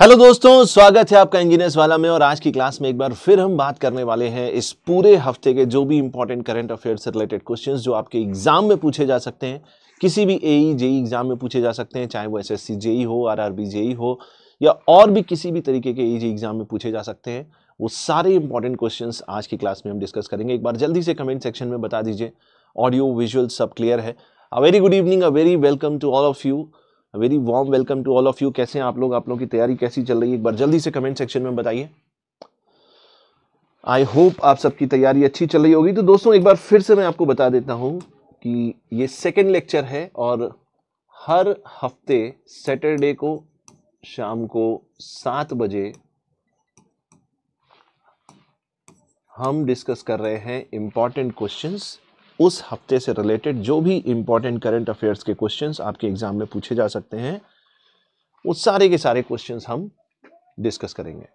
Hello दोस्तों स्वागत है आपका इंजीनियर्स वाला में और आज की क्लास में एक बार फिर हम बात करने वाले हैं इस पूरे हफ्ते के जो भी इंपॉर्टेंट करंट अफेयर से रिलेटेड क्वेश्चंस जो आपके एग्जाम में पूछे जा सकते हैं किसी भी एई जेई एग्जाम में पूछे जा सकते हैं चाहे वो एस एस जेई हो आर जेई e हो या और भी किसी भी तरीके के ई एग्जाम e, e में पूछे जा सकते हैं वो सारे इंपॉर्टेंट क्वेश्चन आज की क्लास में हम डिस्कस करेंगे एक बार जल्दी से कमेंट सेक्शन में बता दीजिए ऑडियो विजुअल सब क्लियर है a very good evening a very welcome to all of you very warm welcome to all of you कैसे हैं आप लोग आप लोगों की तैयारी कैसी चल रही है एक बार जल्दी से कमेंट सेक्शन में बताइए आई होप आप सबकी तैयारी अच्छी चल रही होगी तो दोस्तों एक बार फिर से मैं आपको बता देता हूं कि ये सेकेंड लेक्चर है और हर हफ्ते सैटरडे को शाम को सात बजे हम डिस्कस कर रहे हैं इंपॉर्टेंट क्वेश्चंस उस हफ्ते से रिलेटेड जो भी इंपॉर्टेंट करंट अफेयर्स के क्वेश्चंस आपके एग्ज़ाम में पूछे जा सकते हैं वो सारे के सारे क्वेश्चंस हम डिस्कस करेंगे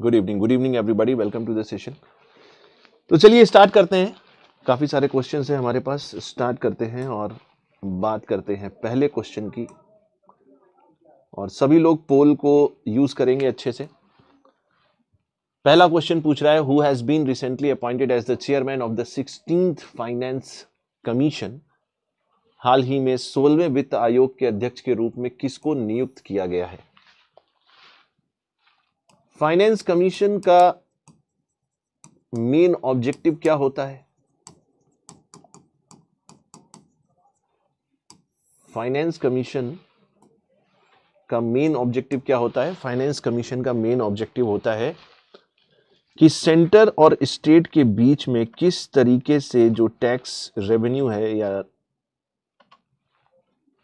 good evening good evening everybody welcome to the session तो चलिए स्टार्ट करते हैं काफ़ी सारे क्वेश्चन हैं हमारे पास स्टार्ट करते हैं और बात करते हैं पहले क्वेश्चन की और सभी लोग पोल को यूज़ करेंगे अच्छे से पहला क्वेश्चन पूछ रहा है who has been recently appointed as the chairman of the sixteen finance commission हाल ही में सोलहवें वित्त आयोग के अध्यक्ष के रूप में किसको नियुक्त किया गया है फाइनेंस कमीशन का मेन ऑब्जेक्टिव क्या होता है फाइनेंस कमीशन का मेन ऑब्जेक्टिव क्या होता है फाइनेंस कमीशन का मेन ऑब्जेक्टिव होता है कि सेंटर और स्टेट के बीच में किस तरीके से जो टैक्स रेवेन्यू है या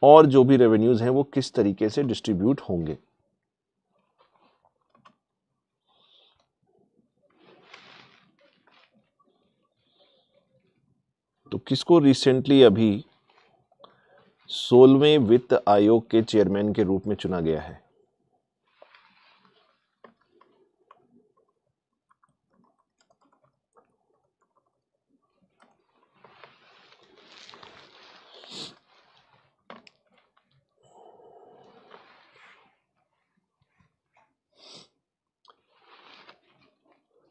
और जो भी रेवेन्यूज हैं वो किस तरीके से डिस्ट्रीब्यूट होंगे तो किसको रिसेंटली अभी सोलवें वित्त आयोग के चेयरमैन के रूप में चुना गया है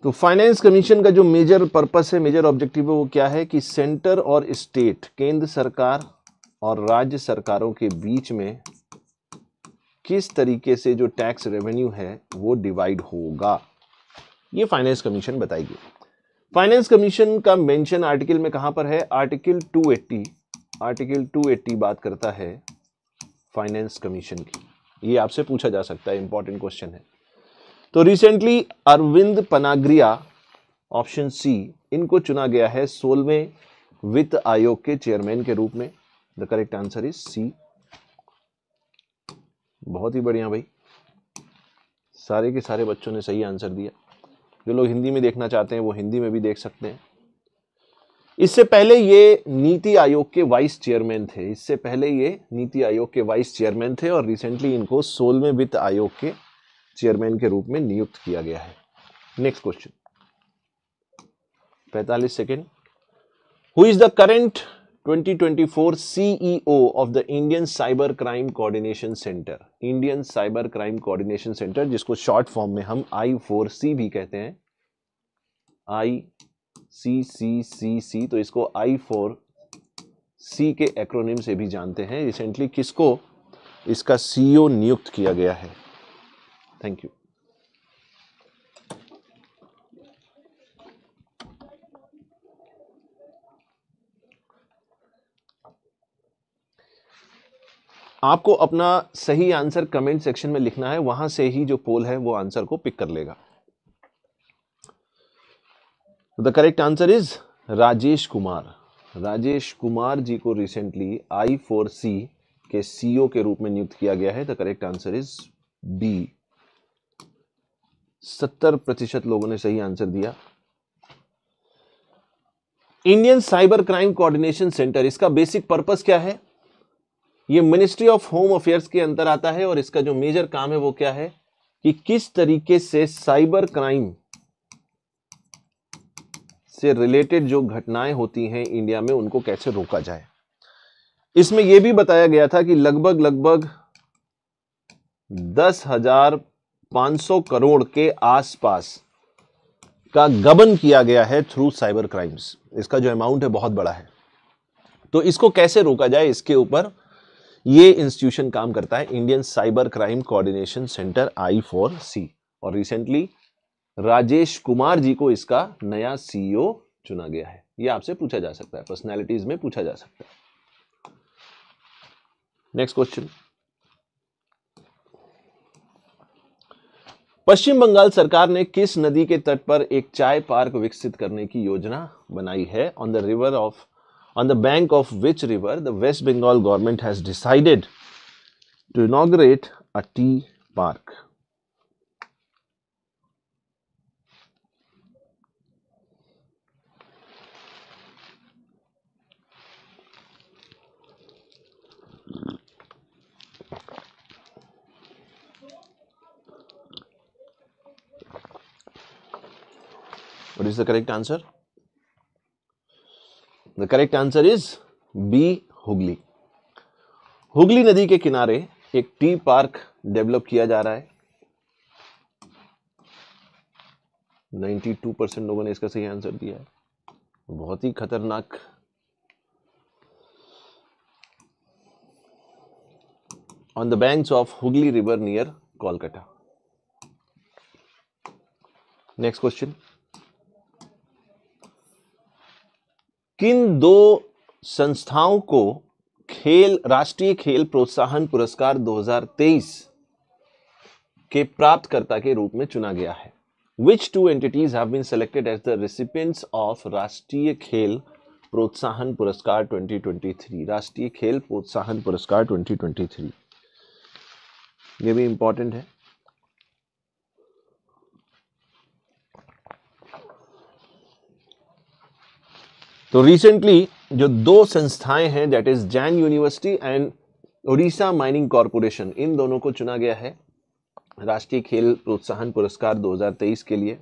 तो फाइनेंस कमीशन का जो मेजर पर्पस है मेजर ऑब्जेक्टिव है वो क्या है कि सेंटर और स्टेट केंद्र सरकार और राज्य सरकारों के बीच में किस तरीके से जो टैक्स रेवेन्यू है वो डिवाइड होगा ये फाइनेंस कमीशन बताएगी फाइनेंस कमीशन का मेंशन आर्टिकल में कहां पर है आर्टिकल 280 आर्टिकल 280 बात करता है फाइनेंस कमीशन की ये आपसे पूछा जा सकता है इंपॉर्टेंट क्वेश्चन है तो recently Arvind Panagariya option C इनको चुना गया है सोलवें वित्त आयोग के चेयरमैन के रूप में the correct answer is C बहुत ही बढ़िया भाई सारे के सारे बच्चों ने सही आंसर दिया जो लोग हिंदी में देखना चाहते हैं वो हिंदी में भी देख सकते हैं इससे पहले ये नीति आयोग के वाइस चेयरमैन थे इससे पहले ये नीति आयोग के वाइस चेयरमैन थे और रिसेंटली इनको सोलवें वित्त आयोग के चेयरमैन के रूप में नियुक्त किया गया है next question 45 second who is the current 2024 CEO of the Indian cyber crime coordination centre Indian cyber crime coordination centre जिसको शॉर्ट फॉर्म में हम आई फोर सी भी कहते हैं आई सी सी सी सी तो इसको आई फोर सी के एक्रोनिम से भी जानते हैं रिसेंटली किसको इसका सीईओ e नियुक्त किया गया है थैंक यू आपको अपना सही आंसर कमेंट सेक्शन में लिखना है वहां से ही जो पोल है वो आंसर को पिक कर लेगा the correct answer is Rajesh Kumar Rajesh Kumar ji को रिसेंटली आई फोर सी के सीईओ e के रूप में नियुक्त किया गया है the correct answer is B सत्तर प्रतिशत लोगों ने सही आंसर दिया Indian cyber crime coordination centre इसका बेसिक पर्पस क्या है यह मिनिस्ट्री ऑफ होम अफेयर्स के अंतर आता है और इसका जो मेजर काम है वो क्या है कि किस तरीके से साइबर क्राइम से रिलेटेड जो घटनाएं होती हैं इंडिया में उनको कैसे रोका जाए इसमें यह भी बताया गया था कि लगभग लगभग दस हजार 500 करोड़ के आसपास का गबन किया गया है थ्रू साइबर क्राइम्स इसका जो अमाउंट है बहुत बड़ा है तो इसको कैसे रोका जाए इसके ऊपर ये इंस्टीट्यूशन काम करता है Indian cyber crime coordination centre I four C और रिसेंटली राजेश कुमार जी को इसका नया सीईओ e चुना गया है ये आपसे पूछा जा सकता है पर्सनैलिटीज में पूछा जा सकता है नेक्स्ट क्वेश्चन पश्चिम बंगाल सरकार ने किस नदी के तट पर एक चाय पार्क विकसित करने की योजना बनाई है on the river of on the bank of which river the West Bengal government has decided to inaugurate a tea park What is the correct answer? The correct answer is B. Hooghly Hooghly नदी के किनारे एक टी पार्क डेवलप किया जा रहा है 92 percent लोगों ने इसका सही आंसर दिया है बहुत ही खतरनाक on the banks of Hooghly river near Kolkata next question किन दो संस्थाओं को खेल राष्ट्रीय खेल प्रोत्साहन पुरस्कार 2023 के प्राप्तकर्ता के रूप में चुना गया है which two entities have been selected as the recipients of Rashtriya Khel प्रोत्साहन पुरस्कार 2023 राष्ट्रीय खेल प्रोत्साहन पुरस्कार 2023 ये भी इंपॉर्टेंट है तो रिसेंटली जो दो संस्थाएं हैं that is Jain university and Odisha mining corporation इन दोनों को चुना गया है राष्ट्रीय खेल प्रोत्साहन पुरस्कार 2023 के लिए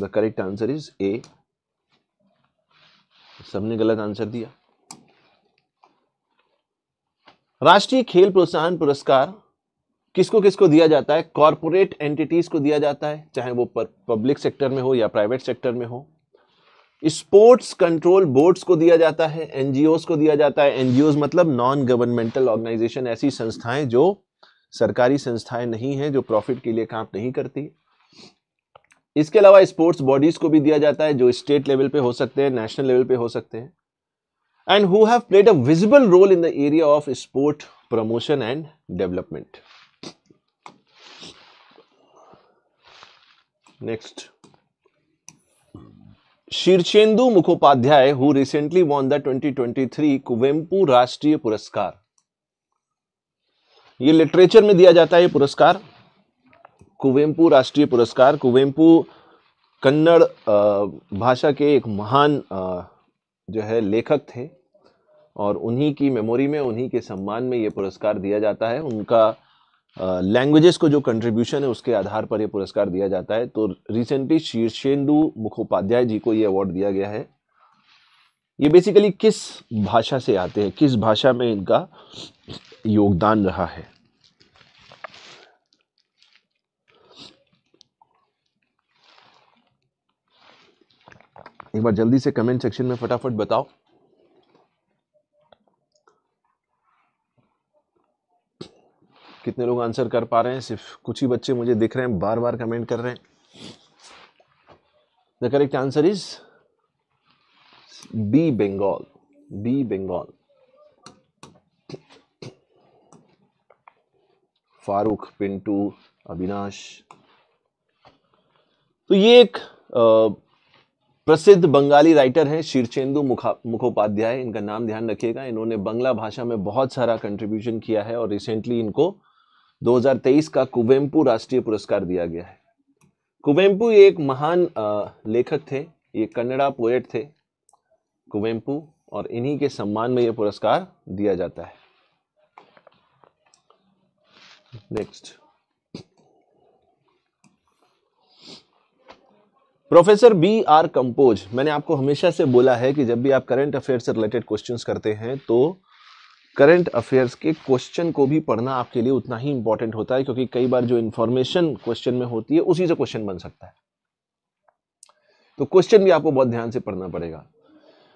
the correct answer is A सबने गलत आंसर दिया राष्ट्रीय खेल प्रोत्साहन पुरस्कार किसको किसको दिया जाता है कॉरपोरेट एंटिटीज को दिया जाता है चाहे वो पब्लिक सेक्टर में हो या प्राइवेट सेक्टर में हो स्पोर्ट्स कंट्रोल बोर्ड्स को दिया जाता है एनजीओस को दिया जाता है एनजीओस मतलब नॉन गवर्नमेंटल ऑर्गेनाइजेशन ऐसी संस्थाएं जो सरकारी संस्थाएं नहीं है जो प्रॉफिट के लिए काम नहीं करती इसके अलावा स्पोर्ट्स बॉडीज को भी दिया जाता है जो स्टेट लेवल पे हो सकते हैं नेशनल लेवल पे हो सकते हैं and who have played a visible role in the area of sport promotion and development next Shirshendu Mukhopadhyay who recently won the 2023 Kuvempu Rashtriya Puraskar ये लिटरेचर में दिया जाता है पुरस्कार कुवेम्पू राष्ट्रीय पुरस्कार कुवेम्पू कन्नड़ भाषा के एक महान जो है लेखक थे और उन्हीं की मेमोरी में उन्हीं के सम्मान में ये पुरस्कार दिया जाता है उनका लैंग्वेजेस को जो कंट्रीब्यूशन है उसके आधार पर यह पुरस्कार दिया जाता है तो रिसेंटली शीर्षेंदु मुखोपाध्याय जी को यह अवार्ड दिया गया है ये बेसिकली किस भाषा से आते हैं किस भाषा में इनका योगदान रहा है एक बार जल्दी से कमेंट सेक्शन में फटाफट बताओ कितने लोग आंसर कर पा रहे हैं सिर्फ कुछ ही बच्चे मुझे दिख रहे हैं बार बार कमेंट कर रहे हैं the correct answer is B Bengal B Bengal Farooq Pintu Avinash तो ये एक प्रसिद्ध बंगाली राइटर हैं मुखा मुखोपाध्याय इनका नाम ध्यान रखिएगा इन्होंने बंगला भाषा में बहुत सारा कंट्रीब्यूशन किया है और रिसेंटली इनको 2023 का कुवेम्पू राष्ट्रीय पुरस्कार दिया गया है कुवेम्पू एक महान लेखक थे ये कन्नड़ा पोएट थे कुवेम्पू और इन्हीं के सम्मान में यह पुरस्कार दिया जाता है next professor B R Kamboj मैंने आपको हमेशा से बोला है कि जब भी आप करंट अफेयर से रिलेटेड क्वेश्चंस करते हैं तो करंट अफेयर्स के क्वेश्चन को भी पढ़ना आपके लिए उतना ही इंपॉर्टेंट होता है क्योंकि कई बार जो इन्फॉर्मेशन क्वेश्चन में होती है उसी से क्वेश्चन बन सकता है तो क्वेश्चन भी आपको बहुत ध्यान से पढ़ना पड़ेगा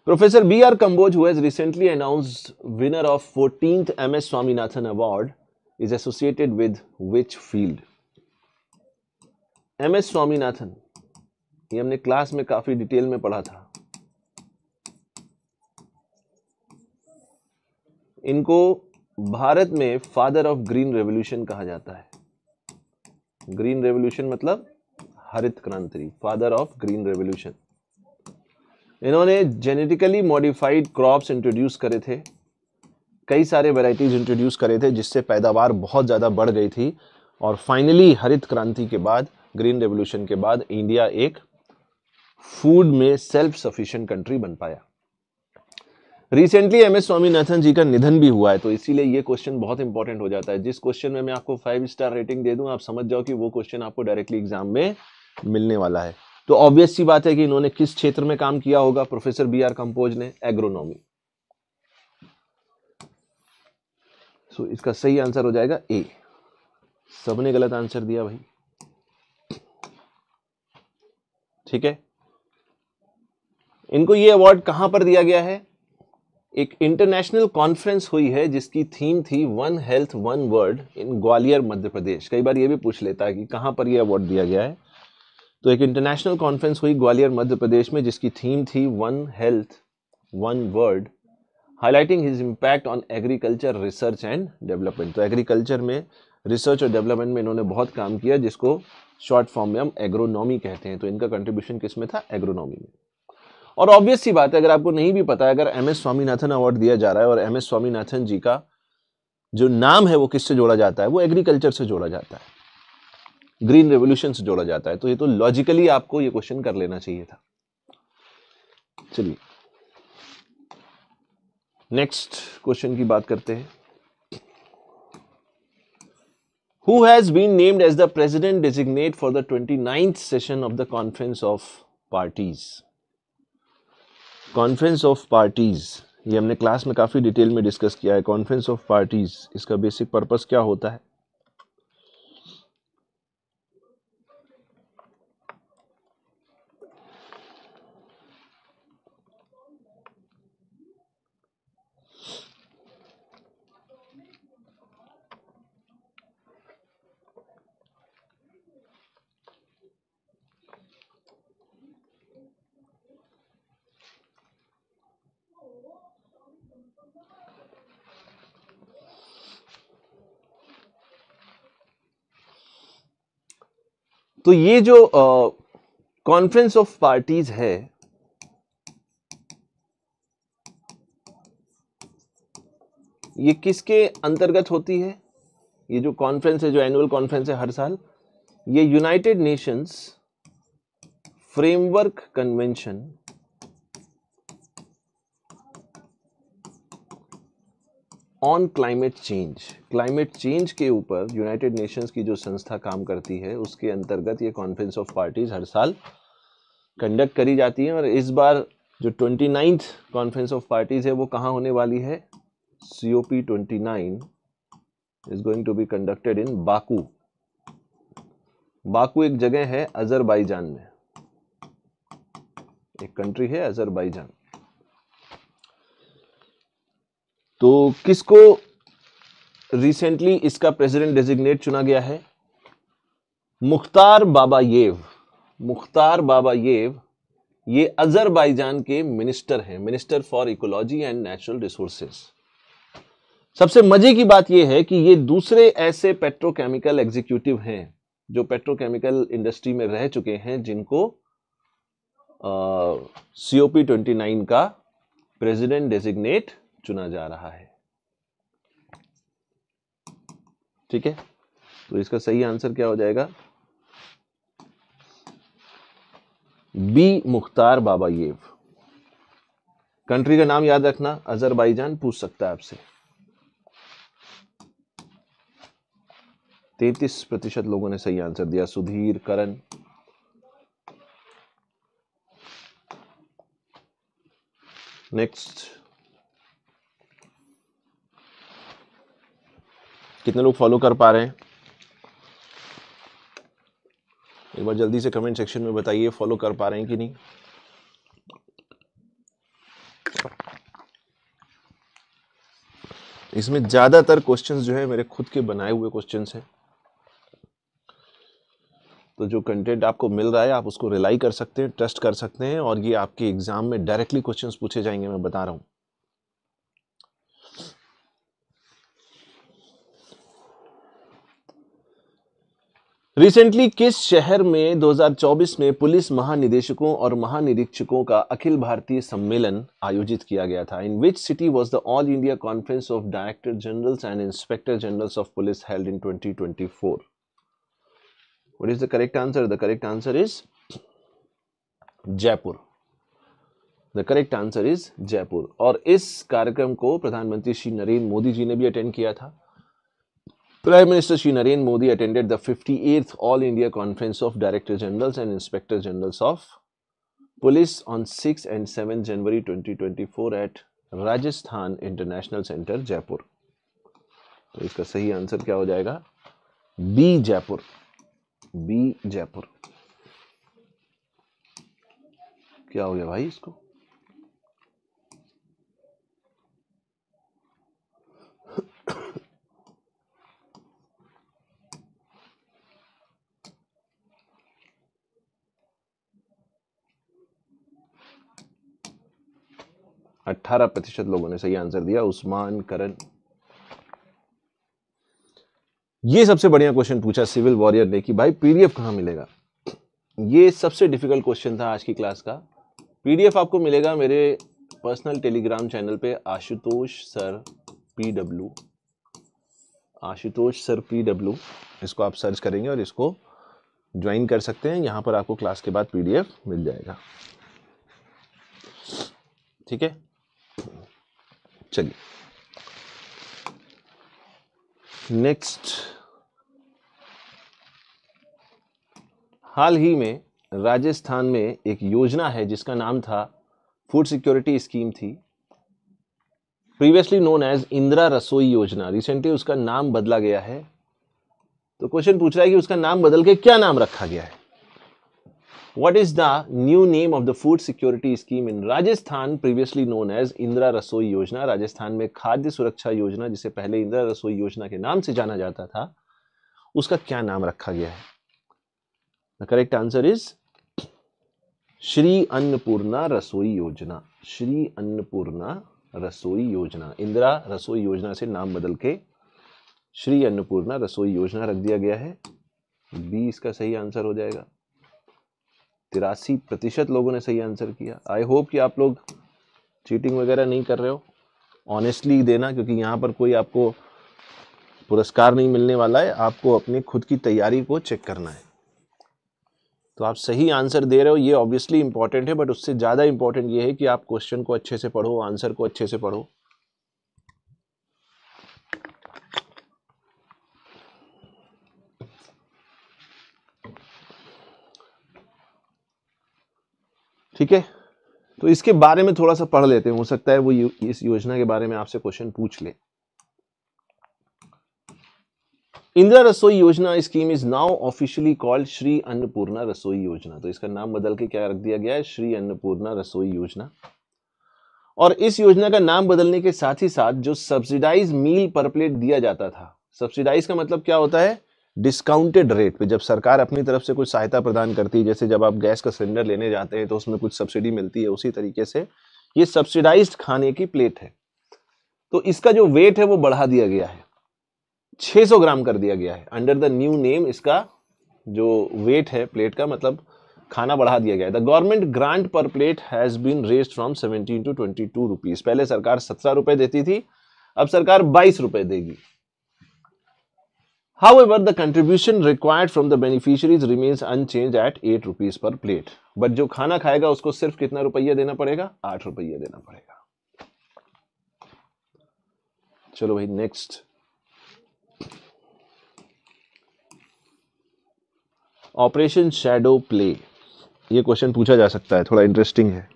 professor B R Kamboj who's recently announce winner of fourteen M S Swaminathan award is associated with which field M S Swaminathan ये हमने क्लास में काफी डिटेल में पढ़ा था इनको भारत में फादर ऑफ ग्रीन रेवोल्यूशन कहा जाता है ग्रीन रेवोल्यूशन मतलब हरित क्रांति फादर ऑफ ग्रीन रेवोल्यूशन इन्होंने जेनेटिकली मॉडिफाइड क्रॉप्स इंट्रोड्यूस करे थे कई सारे वैरायटीज इंट्रोड्यूस करे थे जिससे पैदावार बहुत ज़्यादा बढ़ गई थी और फाइनली हरित क्रांति के बाद ग्रीन रेवोल्यूशन के बाद इंडिया एक फूड में सेल्फ सफिशिएंट कंट्री बन पाया recently M S Swaminathan ji का निधन भी हुआ है तो इसीलिए ये क्वेश्चन बहुत इंपॉर्टेंट हो जाता है जिस क्वेश्चन में मैं आपको फाइव स्टार रेटिंग दे दूं आप समझ जाओ कि वो क्वेश्चन आपको डायरेक्टली एग्जाम में मिलने वाला है तो ऑब्वियस सी बात है कि इन्होंने किस क्षेत्र में काम किया होगा प्रोफेसर बी आर कंपोज ने एग्रोनॉमी सो इसका सही आंसर हो जाएगा ए सबने गलत आंसर दिया भाई ठीक है इनको ये अवार्ड कहां पर दिया गया है एक इंटरनेशनल कॉन्फ्रेंस हुई है जिसकी थीम थी one health one world in Gwalior Madhya Pradesh कई बार ये भी पूछ लेता है कि कहाँ पर यह अवार्ड दिया गया है तो एक इंटरनेशनल कॉन्फ्रेंस हुई ग्वालियर मध्य प्रदेश में जिसकी थीम थी one health one world highlighting his impact on agriculture research and development तो एग्रीकल्चर में रिसर्च और डेवलपमेंट में इन्होंने बहुत काम किया जिसको शॉर्ट फॉर्म में हम एग्रोनॉमी कहते हैं तो इनका कंट्रीब्यूशन किस में था एग्रोनॉमी में और ऑब्वियस सी बात है अगर आपको नहीं भी पता है अगर एम एस स्वामीनाथन अवार्ड दिया जा रहा है और एम एस स्वामीनाथन जी का जो नाम है वो किससे जोड़ा जाता है वो एग्रीकल्चर से जोड़ा जाता है ग्रीन रेवोल्यूशन से जोड़ा जाता है तो ये तो लॉजिकली आपको ये क्वेश्चन कर लेना चाहिए था चलिए नेक्स्ट क्वेश्चन की बात करते हैं who has been named as the president designate for the 29th session of the conference of parties conference of parties ये हमने क्लास में काफ़ी डिटेल में डिस्कस किया है कॉन्फ्रेंस ऑफ पार्टीज़ इसका बेसिक पर्पस क्या होता है तो ये जो कॉन्फ्रेंस ऑफ पार्टीज है ये किसके अंतर्गत होती है ये जो कॉन्फ्रेंस है जो एनुअल कॉन्फ्रेंस है हर साल ये United Nations framework convention on climate change climate change के ऊपर यूनाइटेड नेशंस की जो संस्था काम करती है उसके अंतर्गत ये कॉन्फ्रेंस ऑफ पार्टीज हर साल कंडक्ट करी जाती है और इस बार जो twenty ninth conference of parties है वो कहाँ होने वाली है C O P twenty nine is going to be conducted in Baku Baku एक जगह है अजरबाईजान में एक कंट्री है अजरबाईजान तो किसको रिसेंटली इसका प्रेसिडेंट डेजिग्नेट चुना गया है मुख्तार बाबा येव मुख्तार बाबा येव ये अजरबैजान के मिनिस्टर हैं minister for ecology and natural resources सबसे मजे की बात यह है कि ये दूसरे ऐसे पेट्रोकेमिकल एग्जीक्यूटिव हैं जो पेट्रोकेमिकल इंडस्ट्री में रह चुके हैं जिनको सीओपी ट्वेंटी नाइन का प्रेसिडेंट डेजिग्नेट चुना जा रहा है ठीक है तो इसका सही आंसर क्या हो जाएगा बी मुख्तार बाबा ये कंट्री का नाम याद रखना अजरबैजान पूछ सकता है आपसे तैतीस प्रतिशत लोगों ने सही आंसर दिया सुधीर करण नेक्स्ट कितने लोग फॉलो कर पा रहे हैं एक बार जल्दी से कमेंट सेक्शन में बताइए फॉलो कर पा रहे हैं कि नहीं इसमें ज़्यादातर क्वेश्चंस जो है मेरे खुद के बनाए हुए क्वेश्चंस हैं तो जो कंटेंट आपको मिल रहा है आप उसको रिलाई कर सकते हैं ट्रस्ट कर सकते हैं और ये आपके एग्ज़ाम में डायरेक्टली क्वेश्चंस पूछे जाएंगे मैं बता रहा हूँ रिसेंटली किस शहर में 2024 में पुलिस महानिदेशकों और महानिरीक्षकों का अखिल भारतीय सम्मेलन आयोजित किया गया था in which city was the all India conference of director generals and inspector generals of police held in 2024 what is the correct answer the correct answer is Jaipur the correct answer is Jaipur और इस कार्यक्रम को प्रधानमंत्री श्री नरेंद्र मोदी जी ने भी attend किया था Prime Minister Shri Narendra Modi attended the 58th All India Conference of Director Generals and Inspector Generals of Police on 6 and 7 January 2024 at Rajasthan international centre Jaipur तो इसका सही आंसर क्या हो जाएगा बी जयपुर बी जयपुर क्या हो गया भाई इसको अट्ठारह प्रतिशत लोगों ने सही आंसर दिया उस्मान करण ये सबसे बढ़िया क्वेश्चन पूछा सिविल वॉरियर ने कि भाई पीडीएफ कहां मिलेगा ये सबसे डिफिकल्ट क्वेश्चन था आज की क्लास का पीडीएफ आपको मिलेगा मेरे पर्सनल टेलीग्राम चैनल पे Ashutosh sir PW Ashutosh sir PW इसको आप सर्च करेंगे और इसको ज्वाइन कर सकते हैं यहां पर आपको क्लास के बाद पीडीएफ मिल जाएगा ठीक है चलिए नेक्स्ट हाल ही में राजस्थान में एक योजना है जिसका नाम था फूड सिक्योरिटी स्कीम थी previously known as Indira Rasoi Yojana recently उसका नाम बदला गया है तो क्वेश्चन पूछ रहा है कि उसका नाम बदल के क्या नाम रखा गया है what is the new name of the food security scheme in Rajasthan previously known as Indira Rasoi Yojana Rajasthan में खाद्य सुरक्षा योजना जिसे पहले इंदिरा रसोई योजना के नाम से जाना जाता था उसका क्या नाम रखा गया है the correct answer is Shri Annapurna Rasoi Yojana Shri Annapurna Rasoi योजना इंदिरा रसोई योजना से नाम बदल के श्री अन्नपूर्णा रसोई योजना रख दिया गया है बी इसका सही आंसर हो जाएगा तिरासी प्रतिशत लोगों ने सही आंसर किया आई होप कि आप लोग चीटिंग वगैरह नहीं कर रहे हो ऑनेस्टली देना क्योंकि यहाँ पर कोई आपको पुरस्कार नहीं मिलने वाला है आपको अपनी खुद की तैयारी को चेक करना है तो आप सही आंसर दे रहे हो ये ऑब्वियसली इंपॉर्टेंट है बट उससे ज़्यादा इंपॉर्टेंट ये है कि आप क्वेश्चन को अच्छे से पढ़ो आंसर को अच्छे से पढ़ो ठीक है तो इसके बारे में थोड़ा सा पढ़ लेते हैं हो सकता है वो इस योजना के बारे में आपसे क्वेश्चन पूछ ले Indira Rasoi Yojana scheme is now officially called Shri Annapurna Rasoi Yojana तो इसका नाम बदल के क्या रख दिया गया है श्री अन्नपूर्णा रसोई योजना और इस योजना का नाम बदलने के साथ ही साथ जो सब्सिडाइज मील पर प्लेट दिया जाता था सब्सिडाइज का मतलब क्या होता है डिस्काउंटेड रेट पे जब सरकार अपनी तरफ से कुछ सहायता प्रदान करती है जैसे जब आप गैस का सिलेंडर लेने जाते हैं तो उसमें कुछ सब्सिडी मिलती है उसी तरीके से ये सब्सिडाइज खाने की प्लेट है तो इसका जो वेट है वो बढ़ा दिया गया है 600 ग्राम कर दिया गया है अंडर द न्यू नेम इसका जो वेट है प्लेट का मतलब खाना बढ़ा दिया गया है the government grant per plate has been raise from 17 to 22 rupees पहले सरकार सत्रह रुपए देती थी अब सरकार बाईस रुपए देगी However, the contribution required from the beneficiaries remains unchanged at 8 rupees per plate. But जो खाना खाएगा उसको सिर्फ कितना रुपया देना पड़ेगा आठ रुपया देना पड़ेगा चलो भाई नेक्स्ट ऑपरेशन शेडो प्ले ये क्वेश्चन पूछा जा सकता है थोड़ा इंटरेस्टिंग है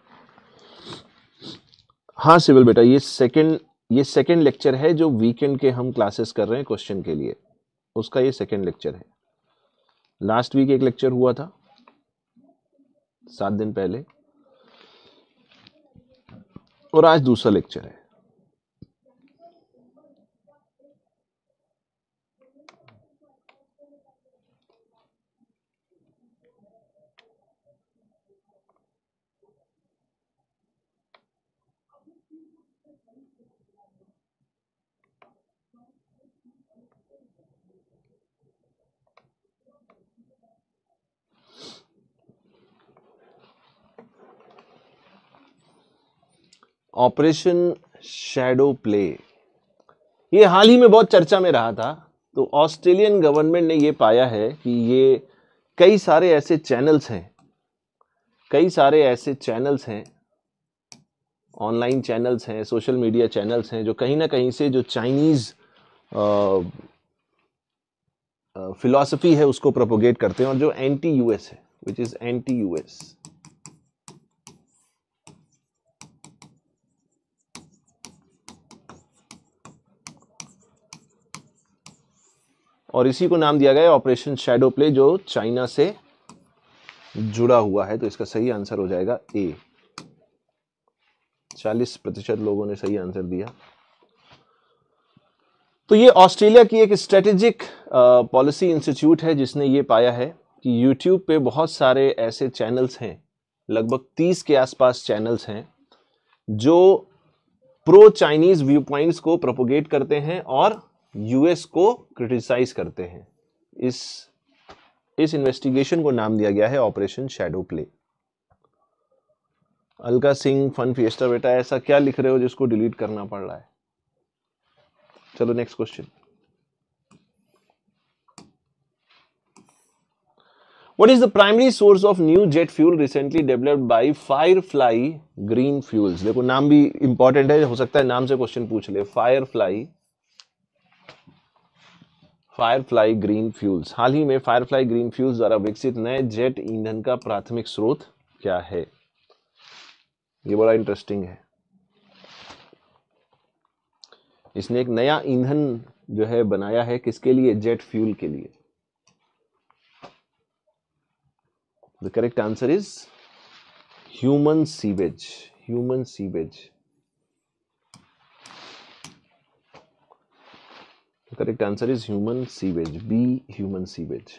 हाँ सिविल बेटा ये सेकंड ये सेकंड लेक्चर है जो वीकेंड के हम क्लासेस कर रहे हैं क्वेश्चन के लिए उसका ये सेकेंड लेक्चर है लास्ट वीक एक लेक्चर हुआ था सात दिन पहले और आज दूसरा लेक्चर है ऑपरेशन शेडो प्ले ये हाल ही में बहुत चर्चा में रहा था तो ऑस्ट्रेलियन गवर्नमेंट ने ये पाया है कि ये कई सारे ऐसे चैनल्स हैं कई सारे ऐसे चैनल्स हैं ऑनलाइन चैनल्स हैं सोशल मीडिया चैनल्स हैं जो कहीं ना कहीं से जो चाइनीज़ फिलॉसफी है उसको प्रोपोगेट करते हैं और जो एंटी यूएस है विच इज़ एंटी यूएस और इसी को नाम दिया गया ऑपरेशन शेडो प्ले जो चाइना से जुड़ा हुआ है तो इसका सही आंसर हो जाएगा ए चालीस प्रतिशत लोगों ने सही आंसर दिया तो ये ऑस्ट्रेलिया की एक स्ट्रेटेजिक पॉलिसी इंस्टीट्यूट है जिसने ये पाया है कि यूट्यूब पे बहुत सारे ऐसे चैनल्स हैं लगभग 30 के आसपास चैनल्स हैं जो प्रो चाइनीज़ व्यू पॉइंट्स को प्रोपोगेट करते हैं और यूएस को क्रिटिसाइज करते हैं इस इस इन्वेस्टिगेशन को नाम दिया गया है operation shadow play Alka Singh fun fiesta बेटा ऐसा क्या लिख रहे हो जिसको डिलीट करना पड़ रहा है चलो next question what is the primary source of new jet fuel recently developed by Firefly Green Fuels देखो नाम भी इंपॉर्टेंट है हो सकता है नाम से क्वेश्चन पूछ ले फ्लाई फायरफ्लाई ग्रीन फ्यूल्स हाल ही में फायरफ्लाई ग्रीन फ्यूल्स द्वारा विकसित नए जेट ईंधन का प्राथमिक स्रोत क्या है ये बड़ा इंटरेस्टिंग है इसने एक नया ईंधन जो है बनाया है किसके लिए जेट फ्यूल के लिए the correct answer is human sewage human sewage correct answer is human sewage B human sewage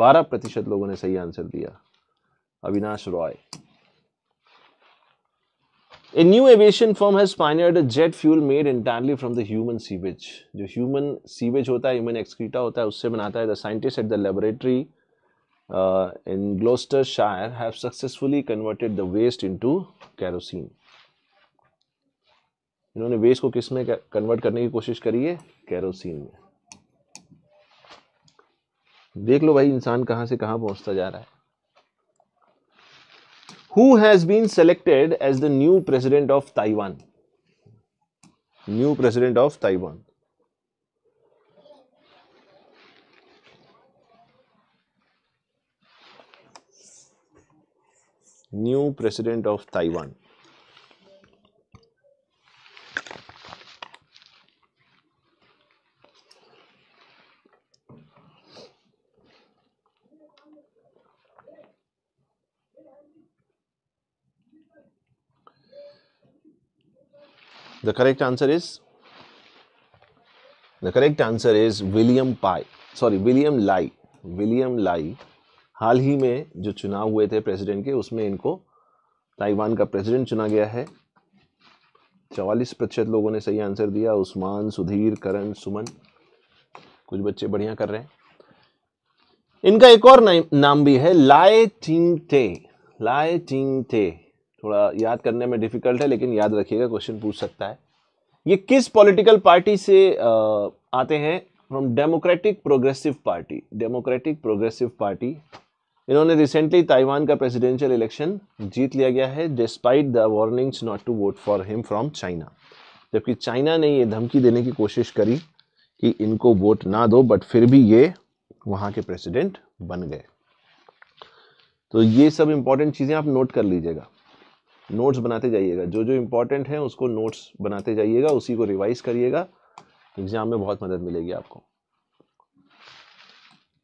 बारह प्रतिशत लोगों ने सही आंसर दिया Avinash Roy a new aviation form has fined jet fuel made entirely from the human sewage जो human sewage होता है human excreta होता है उससे बनाता है the scientist at the laboratory in Gloucestershire have successfully converted the waste in to kerosene इन्होंने base को किस में कन्वर्ट करने की कोशिश करी है कैरोसिन में देख लो भाई इंसान कहां से कहां पहुंचता जा रहा है who has been selected as the new president of Taiwan new president of Taiwan new president of Taiwan The correct answer is the correct answer is William Pye. Sorry, William Lai. William Lai. हाल ही में जो चुनाव हुए थे president के उसमें इनको ताइवान का प्रेसिडेंट चुना गया है चवालीस प्रतिशत लोगों ने सही आंसर दिया उस्मान सुधीर करण सुमन कुछ बच्चे बढ़िया कर रहे हैं इनका एक और नाम भी है लाए टिंग टे लाए चिंग थे थोड़ा याद करने में डिफ़िकल्ट है लेकिन याद रखिएगा क्वेश्चन पूछ सकता है ये किस पॉलिटिकल पार्टी से आते हैं from Democratic Progressive Party Democratic Progressive Party इन्होंने रिसेंटली ताइवान का प्रेसिडेंशियल इलेक्शन जीत लिया गया है despite the warnings not to vote for him from China जबकि चाइना ने ये धमकी देने की कोशिश करी कि इनको वोट ना दो बट फिर भी ये वहाँ के प्रेसिडेंट बन गए तो ये सब इंपॉर्टेंट चीज़ें आप नोट कर लीजिएगा नोट्स बनाते जाइएगा जो जो इंपॉर्टेंट है उसको नोट्स बनाते जाइएगा उसी को रिवाइज करिएगा एग्ज़ाम में बहुत मदद मिलेगी आपको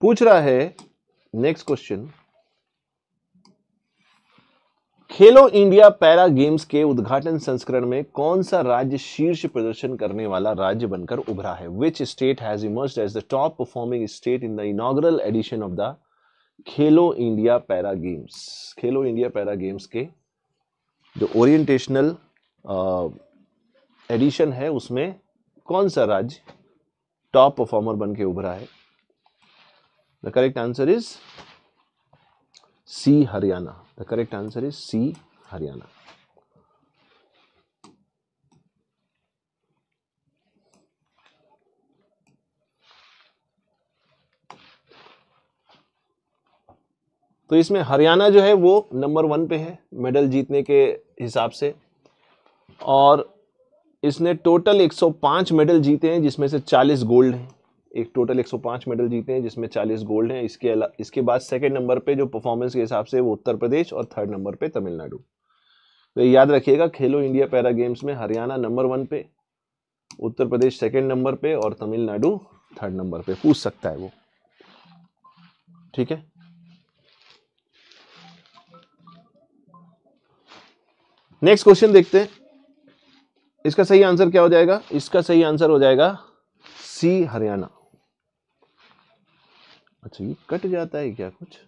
पूछ रहा है next question Khelo India para games के उद्घाटन संस्करण में कौन सा राज्य शीर्ष प्रदर्शन करने वाला राज्य बनकर उभरा है which state has emerge as the top performing state in the inaugural edition of the Khelo India para Games Khelo India para games के जो ओरिएंटेशनल एडिशन uh, है उसमें कौन सा राज्य टॉप परफॉर्मर बन के उभरा है the correct answer is C Haryana the correct answer is C Haryana तो इसमें हरियाणा जो है वो नंबर वन पे है मेडल जीतने के हिसाब से और इसने टोटल 105 मेडल जीते हैं जिसमें से 40 गोल्ड हैं एक टोटल 105 मेडल जीते हैं जिसमें 40 गोल्ड हैं इसके अला इसके बाद सेकंड नंबर पे जो परफॉर्मेंस के हिसाब से वो उत्तर प्रदेश और थर्ड नंबर पे तमिलनाडु तो याद रखिएगा खेलो इंडिया पैरा गेम्स में हरियाणा नंबर वन पे उत्तर प्रदेश सेकेंड नंबर पर और तमिलनाडु थर्ड नंबर पर पूछ सकता है वो ठीक है नेक्स्ट क्वेश्चन देखते हैं इसका सही आंसर क्या हो जाएगा इसका सही आंसर हो जाएगा सी हरियाणा अच्छा ये कट जाता है क्या कुछ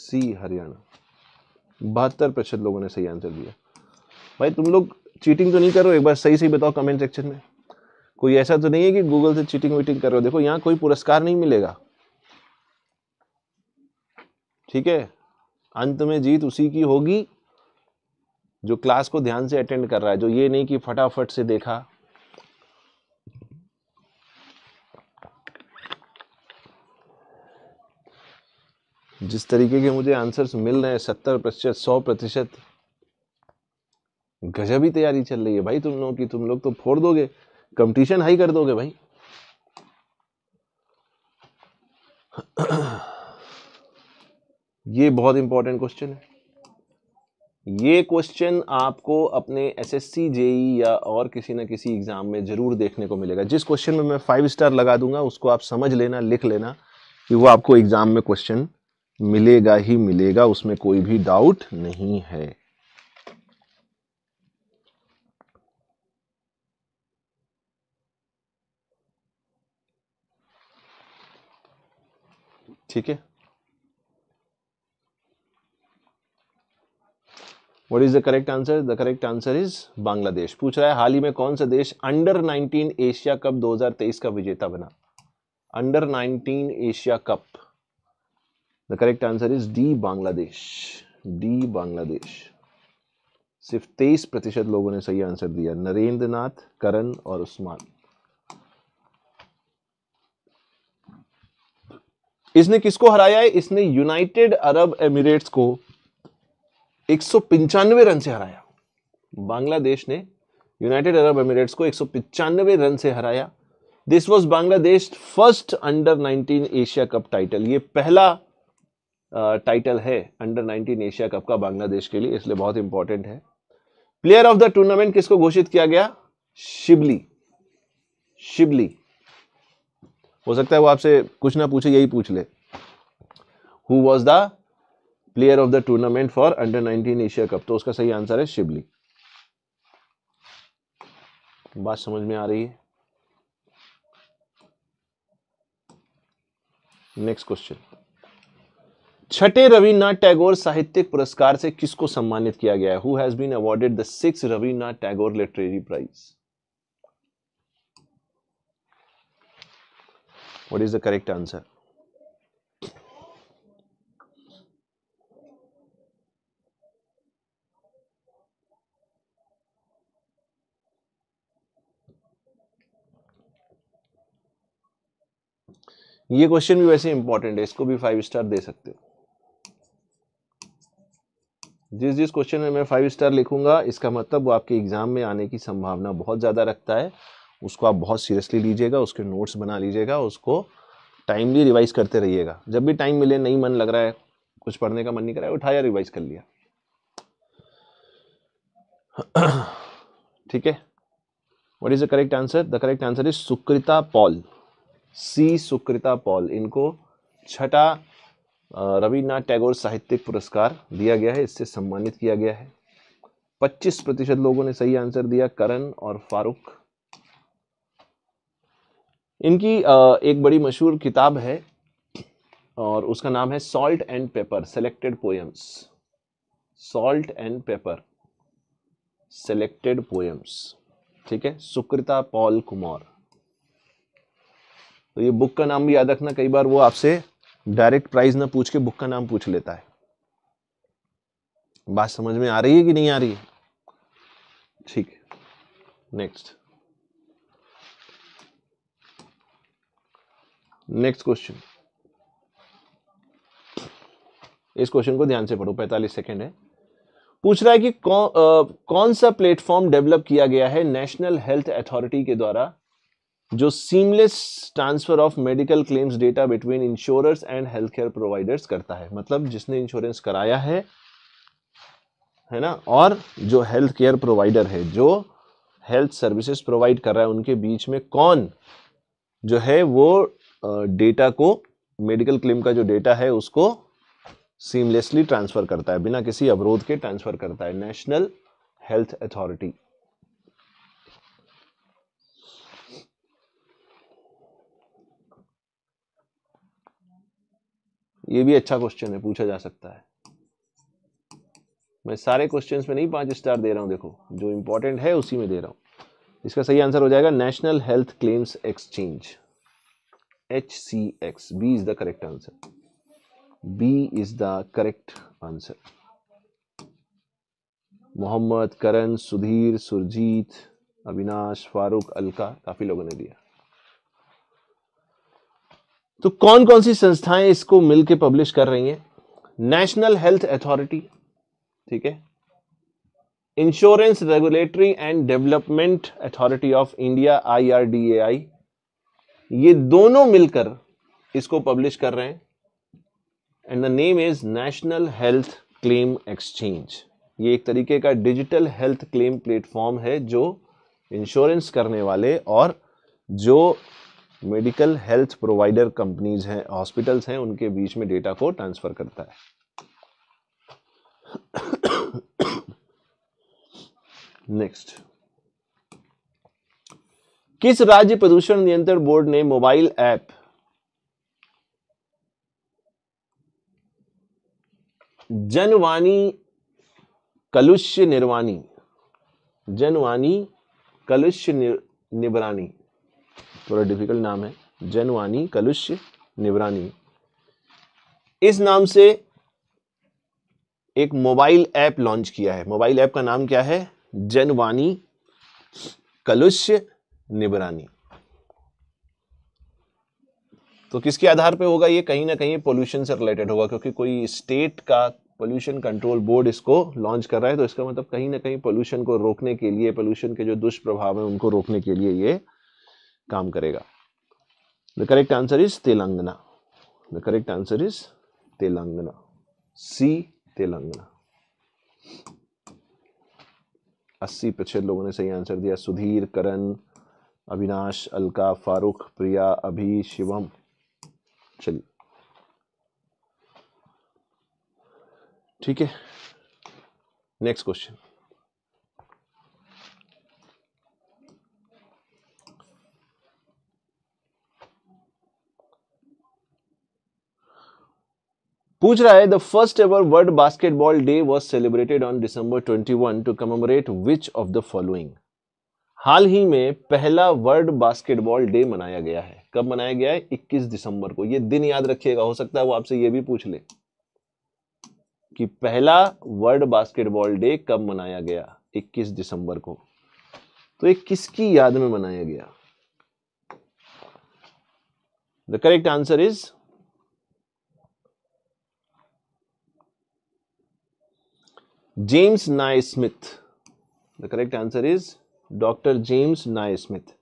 सी हरियाणा बहत्तर प्रतिशत लोगों ने सही आंसर दिया भाई तुम लोग चीटिंग तो नहीं करो एक बार सही सही बताओ कमेंट सेक्शन में कोई ऐसा तो नहीं है कि गूगल से चीटिंग वीटिंग करो देखो यहां कोई पुरस्कार नहीं मिलेगा ठीक है अंत में जीत उसी की होगी जो क्लास को ध्यान से अटेंड कर रहा है जो ये नहीं कि फटाफट से देखा जिस तरीके के मुझे आंसर्स मिल रहे हैं सत्तर प्रतिशत सौ प्रतिशत गजब ही तैयारी चल रही है भाई तुम लोग की तुम लोग तो फोड़ दोगे कंपटीशन हाई कर दोगे भाई ये बहुत इंपॉर्टेंट क्वेश्चन है ये क्वेश्चन आपको अपने एसएससी जेई e या और किसी ना किसी एग्जाम में जरूर देखने को मिलेगा जिस क्वेश्चन में मैं फाइव स्टार लगा दूंगा उसको आप समझ लेना लिख लेना कि वो आपको एग्जाम में क्वेश्चन मिलेगा ही मिलेगा उसमें कोई भी डाउट नहीं है ठीक है what is the correct answer the correct answer is Bangladesh पूछ रहा है हाल ही में कौन सा देश अंडर 19 एशिया कप 2023 का विजेता बना under 19 Asia Cup the correct answer is D Bangladesh D Bangladesh सिर्फ तेईस प्रतिशत लोगों ने सही आंसर दिया नरेंद्र नाथ करण और उस्मान इसने किसको हराया है इसने यूनाइटेड अरब एमिरेट्स को एक रन से हराया बांग्लादेश ने यूनाइटेड अरब एमिरेट्स को एक रन से हराया this was Bangladesh first under 19 Asia Cup title ये पहला टाइटल है अंडर 19 एशिया कप का बांग्लादेश के लिए इसलिए बहुत इंपॉर्टेंट है प्लेयर ऑफ द टूर्नामेंट किसको घोषित किया गया शिबली शिबली हो सकता है वो आपसे कुछ ना पूछे यही पूछ ले who was the player of the tournament for under 19 Asia Cup तो उसका सही आंसर है शिबली बात समझ में आ रही है नेक्स्ट क्वेश्चन छठे रविन्द्रनाथ टैगोर साहित्यिक पुरस्कार से किसको सम्मानित किया गया है who has been awarded the six Rabindranath Tagore literary prize what is the correct answer ये क्वेश्चन भी वैसे इंपॉर्टेंट है इसको भी फाइव स्टार दे सकते हो जिस जिस क्वेश्चन में मैं फाइव स्टार लिखूंगा इसका मतलब वो आपके एग्जाम में आने की संभावना बहुत ज़्यादा रखता है उसको आप बहुत सीरियसली लीजिएगा उसके नोट्स बना लीजिएगा उसको टाइमली रिवाइज करते रहिएगा जब भी टाइम मिले नहीं मन लग रहा है कुछ पढ़ने का मन नहीं कर रहा है उठाया रिवाइज कर लिया ठीक है what is the correct answer the correct answer is Sukrita Paul C Sukrita Paul इनको छठा रविन्द्रनाथ टैगोर साहित्यिक पुरस्कार दिया गया है इससे सम्मानित किया गया है 25 प्रतिशत लोगों ने सही आंसर दिया करण और फारूक इनकी एक बड़ी मशहूर किताब है और उसका नाम है salt and pepper selected poems salt and pepper selected poems ठीक है सुकृता पॉल कुमार तो ये बुक का नाम भी याद रखना कई बार वो आपसे डायरेक्ट प्राइस ना पूछ के बुक का नाम पूछ लेता है बात समझ में आ रही है कि नहीं आ रही है ठीक नेक्स्ट नेक्स्ट क्वेश्चन इस क्वेश्चन को ध्यान से पढ़ो 45 सेकंड है पूछ रहा है कि कौ, आ, कौन सा प्लेटफॉर्म डेवलप किया गया है नेशनल हेल्थ अथॉरिटी के द्वारा जो seamless transfer of medical claims data between insurance and health care providers करता है मतलब जिसने इंश्योरेंस कराया है है ना और जो हेल्थ केयर प्रोवाइडर है जो हेल्थ सर्विसेज प्रोवाइड कर रहा है उनके बीच में कौन जो है वो डेटा को मेडिकल क्लेम का जो डेटा है उसको सीमलेसली ट्रांसफ़र करता है बिना किसी अवरोध के ट्रांसफ़र करता है नेशनल हेल्थ अथॉरिटी ये भी अच्छा क्वेश्चन है पूछा जा सकता है मैं सारे क्वेश्चंस में नहीं पांच स्टार दे रहा हूँ देखो जो इम्पोर्टेंट है उसी में दे रहा हूँ इसका सही आंसर हो जाएगा National Health Claims Exchange H C X B is the correct answer B is the correct answer Mohammed Karan Sudhir Surjeet Avinash Farooq Alka काफ़ी लोगों ने दिया तो कौन कौन सी संस्थाएं इसको मिलकर पब्लिश कर रही हैं नेशनल हेल्थ अथॉरिटी ठीक है Insurance Regulatory and Development Authority of India IRDAI ये दोनों मिलकर इसको पब्लिश कर रहे हैं and the name is National Health Claim Exchange ये एक तरीके का डिजिटल हेल्थ क्लेम प्लेटफॉर्म है जो इंश्योरेंस करने वाले और जो मेडिकल हेल्थ प्रोवाइडर कंपनीज हैं हॉस्पिटल्स हैं उनके बीच में डेटा को ट्रांसफ़र करता है नेक्स्ट किस राज्य प्रदूषण नियंत्रण बोर्ड ने मोबाइल ऐप जनवाणी कलुष्य निर्वाणी जनवाणी कलुष्य निबरानी थोड़ा डिफिकल्ट नाम है जनवानी कलुष्य निवरानी इस नाम से एक मोबाइल ऐप लॉन्च किया है मोबाइल ऐप का नाम क्या है जनवानी कलुष्य निबरानी तो किसके आधार पे होगा ये कहीं ना कहीं पोल्यूशन से रिलेटेड होगा क्योंकि कोई स्टेट का पोल्यूशन कंट्रोल बोर्ड इसको लॉन्च कर रहा है तो इसका मतलब कहीं ना कहीं पोल्यूशन को रोकने के लिए पोल्यूशन के जो दुष्प्रभाव है उनको रोकने के लिए ये काम करेगा the correct answer is Telangana the correct answer is Telangana C Telangana अस्सी प्रतिशत लोगों ने सही आंसर दिया सुधीर करण अविनाश अलका फारूक प्रिया अभी शिवम चलिए ठीक है नेक्स्ट क्वेश्चन पूछ रहा है the first ever World Basketball Day was celebrated on December 21 to commemorate which of the following हाल ही में पहला वर्ल्ड बास्केटबॉल डे मनाया गया है कब मनाया गया है 21 दिसंबर को ये दिन याद रखिएगा हो सकता है वो आपसे ये भी पूछ ले कि पहला वर्ल्ड बास्केटबॉल डे कब मनाया गया 21 दिसंबर को तो ये किसकी याद में मनाया गया the correct answer is James Naismith. The correct answer is Dr. James Naismith.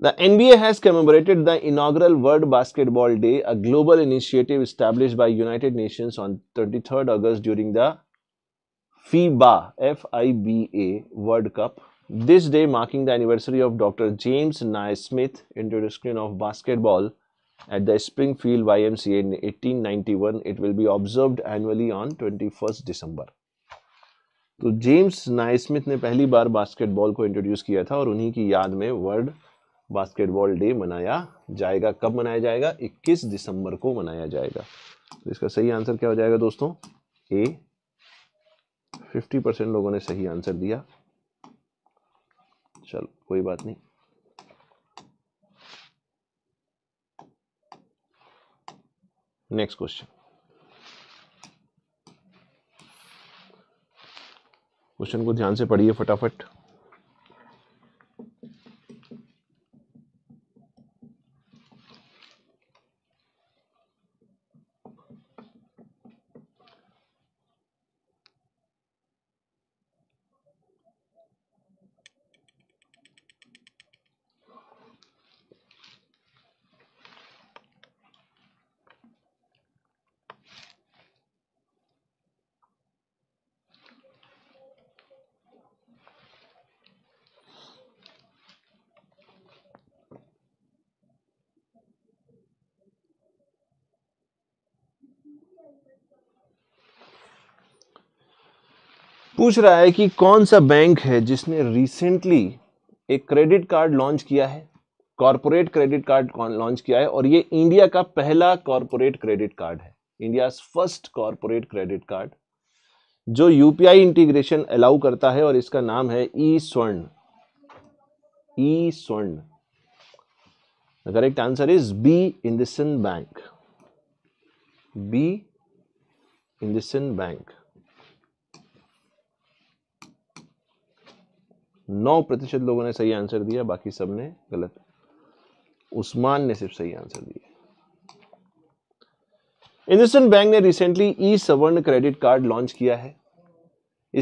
The NBA has commemorated the inaugural World Basketball Day, a global initiative established by United Nations on 23rd August during the FIBA, F-I-B-A World Cup. This day marking the anniversary of Dr. James Naismith, introduction of basketball at the Springfield YMCA in 1891. It will be observed annually on 21st December. तो James Naismith ने पहली बार basketball को introduce किया था और उन्हीं की याद में वर्ल्ड बास्केटबॉल डे मनाया जाएगा कब मनाया जाएगा 21 दिसंबर को मनाया जाएगा तो इसका सही आंसर क्या हो जाएगा दोस्तों ए 50 परसेंट लोगों ने सही आंसर दिया चलो कोई बात नहीं नेक्स्ट क्वेश्चन क्वेश्चन को ध्यान से पढ़िए फटाफट पूछ रहा है कि कौन सा बैंक है जिसने रिसेंटली एक क्रेडिट कार्ड लॉन्च किया है कॉरपोरेट क्रेडिट कार्ड लॉन्च किया है और ये इंडिया का पहला कॉरपोरेट क्रेडिट कार्ड है India first corporate credit card जो यूपीआई इंटीग्रेशन अलाउ करता है और इसका नाम है ई Svarn e Svarn correct answer is B IndusInd bank B IndusInd bank नौ प्रतिशत लोगों ने सही आंसर दिया बाकी सब ने गलत उस्मान ने सिर्फ सही आंसर दिया इंडस्टन बैंक ने रिसेंटली ई सवर्ण क्रेडिट कार्ड लॉन्च किया है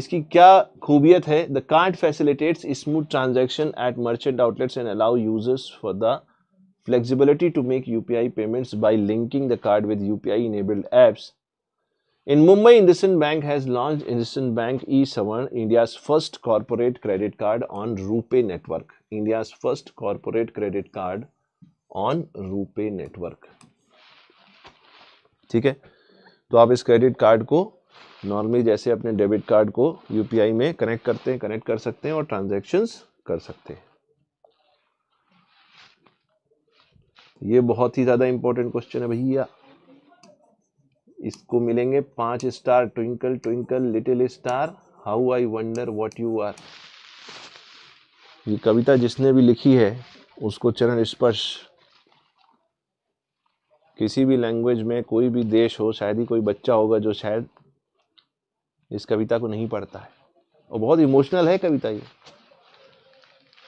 इसकी क्या खूबियत है the card facilitates smooth transaction at merchant outlets and allow users for the flexibility to make UPI payment by linking the card with UPI enabled apps In Mumbai, IndusInd Bank has launched IndusInd Bank eSavan, India's first corporate credit card on RuPay network. India's first corporate credit card on RuPay network. ठीक है तो आप इस credit card को normally जैसे अपने debit card को UPI में कनेक्ट करते हैं कनेक्ट कर सकते हैं और ट्रांजैक्शंस कर सकते हैं ये बहुत ही ज़्यादा इंपॉर्टेंट क्वेश्चन है भैया इसको मिलेंगे पांच star twinkle twinkle little star how I wonder what you are ये कविता जिसने भी लिखी है उसको चरण स्पर्श किसी भी लैंग्वेज में कोई भी देश हो शायद ही कोई बच्चा होगा जो शायद इस कविता को नहीं पढ़ता है और बहुत इमोशनल है कविता ये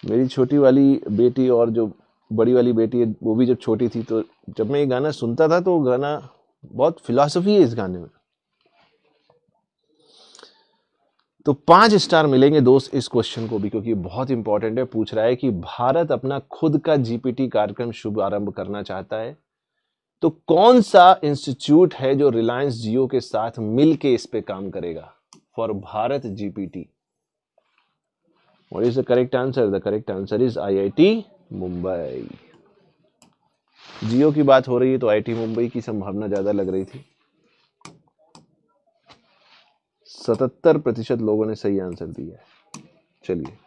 मेरी छोटी वाली बेटी और जो बड़ी वाली बेटी है वो भी जब छोटी थी तो जब मैं ये गाना सुनता था तो गाना बहुत फिलॉसफी है इस गाने में तो पांच स्टार मिलेंगे दोस्त इस क्वेश्चन को भी क्योंकि बहुत इंपॉर्टेंट है पूछ रहा है कि भारत अपना खुद का जीपीटी कार्यक्रम शुभ आरंभ करना चाहता है तो कौन सा इंस्टीट्यूट है जो रिलायंस जियो के साथ मिलके इस पे काम करेगा for Bharat GPT what is the correct answer the correct answer is IIT Mumbai Jio की बात हो रही है तो आईटी मुंबई की संभावना ज़्यादा लग रही थी सतहत्तर प्रतिशत लोगों ने सही आंसर दिया है चलिए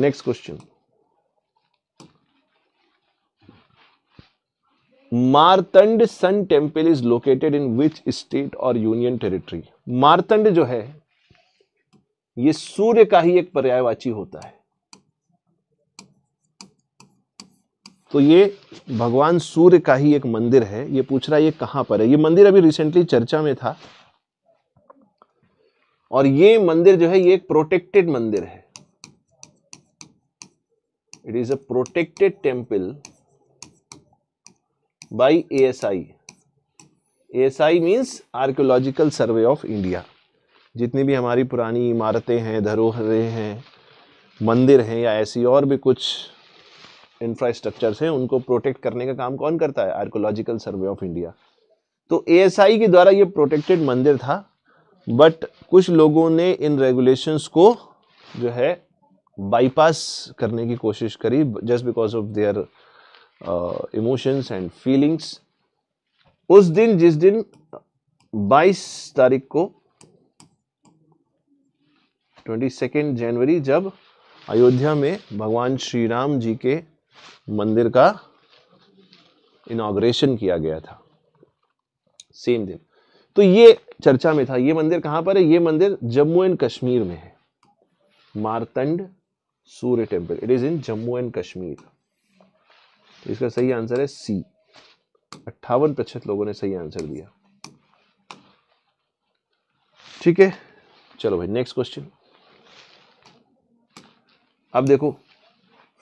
next question Martand sun temple is located in which state or union territory Martand जो है ये सूर्य का ही एक पर्यायवाची होता है तो ये भगवान सूर्य का ही एक मंदिर है ये पूछ रहा है ये कहां पर है ये मंदिर अभी रिसेंटली चर्चा में था और ये मंदिर जो है ये एक प्रोटेक्टेड मंदिर है it is a protected temple by A S I A S I means Archaeological Survey of India जितनी भी हमारी पुरानी इमारतें हैं धरोहरें हैं मंदिर हैं या ऐसी और भी कुछ इंफ्रास्ट्रक्चर्स हैं उनको प्रोटेक्ट करने का काम कौन करता है आर्कोलॉजिकल सर्वे ऑफ इंडिया तो एएसआई के द्वारा ये प्रोटेक्टेड मंदिर था बट कुछ लोगों ने इन रेगुलेशंस को जो है बाईपास करने की कोशिश करी just because of their emotions and feelings उस दिन जिस दिन 22 तारीख को 22 जनवरी जब अयोध्या में भगवान श्री राम जी के मंदिर का इनाग्रेशन किया गया था सेम दिन तो ये चर्चा में था ये मंदिर कहां पर है ये मंदिर जम्मू एंड कश्मीर में है Martand Surya temple it is in Jammu and Kashmir तो इसका सही आंसर है सी अट्ठावन प्रतिशत लोगों ने सही आंसर दिया ठीक है चलो भाई नेक्स्ट क्वेश्चन अब देखो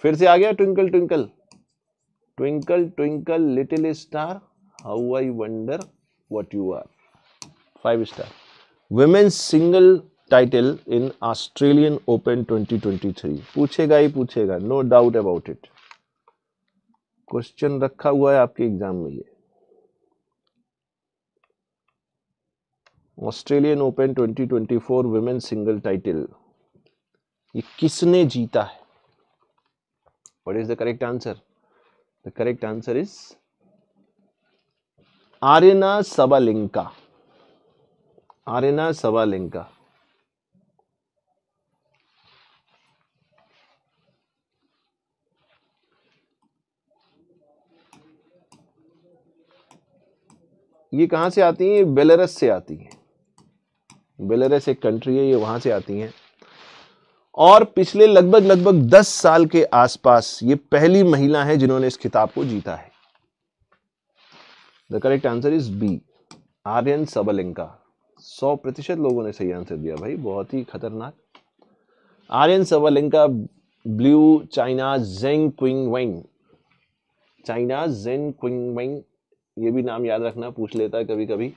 फिर से आ गया twinkle twinkle twinkle twinkle little star how I wonder what you are five star Women's single title in Australian Open 2023. पूछेगा ही पूछेगा no doubt about it question रखा हुआ है आपके एग्जाम में ये Australian Open 2024 women single title ये किसने जीता है what is the correct answer the correct answer is arena sabalenka arena sabalenka ये कहाँ से आती हैं बेलारस से आती हैं बेलारस एक कंट्री है ये वहाँ से आती हैं और पिछले लगभग लगभग 10 साल के आसपास ये पहली महिला है जिन्होंने इस खिताब को जीता है the correct answer is B Aryna Sabalenka 100 प्रतिशत लोगों ने सही आंसर दिया भाई बहुत ही खतरनाक आर्यन सबलिंका ब्लू चाइना जेंग क्विंग वेंग चाइना जेंग क्विंग वेंग ये भी नाम याद रखना पूछ लेता है कभी कभी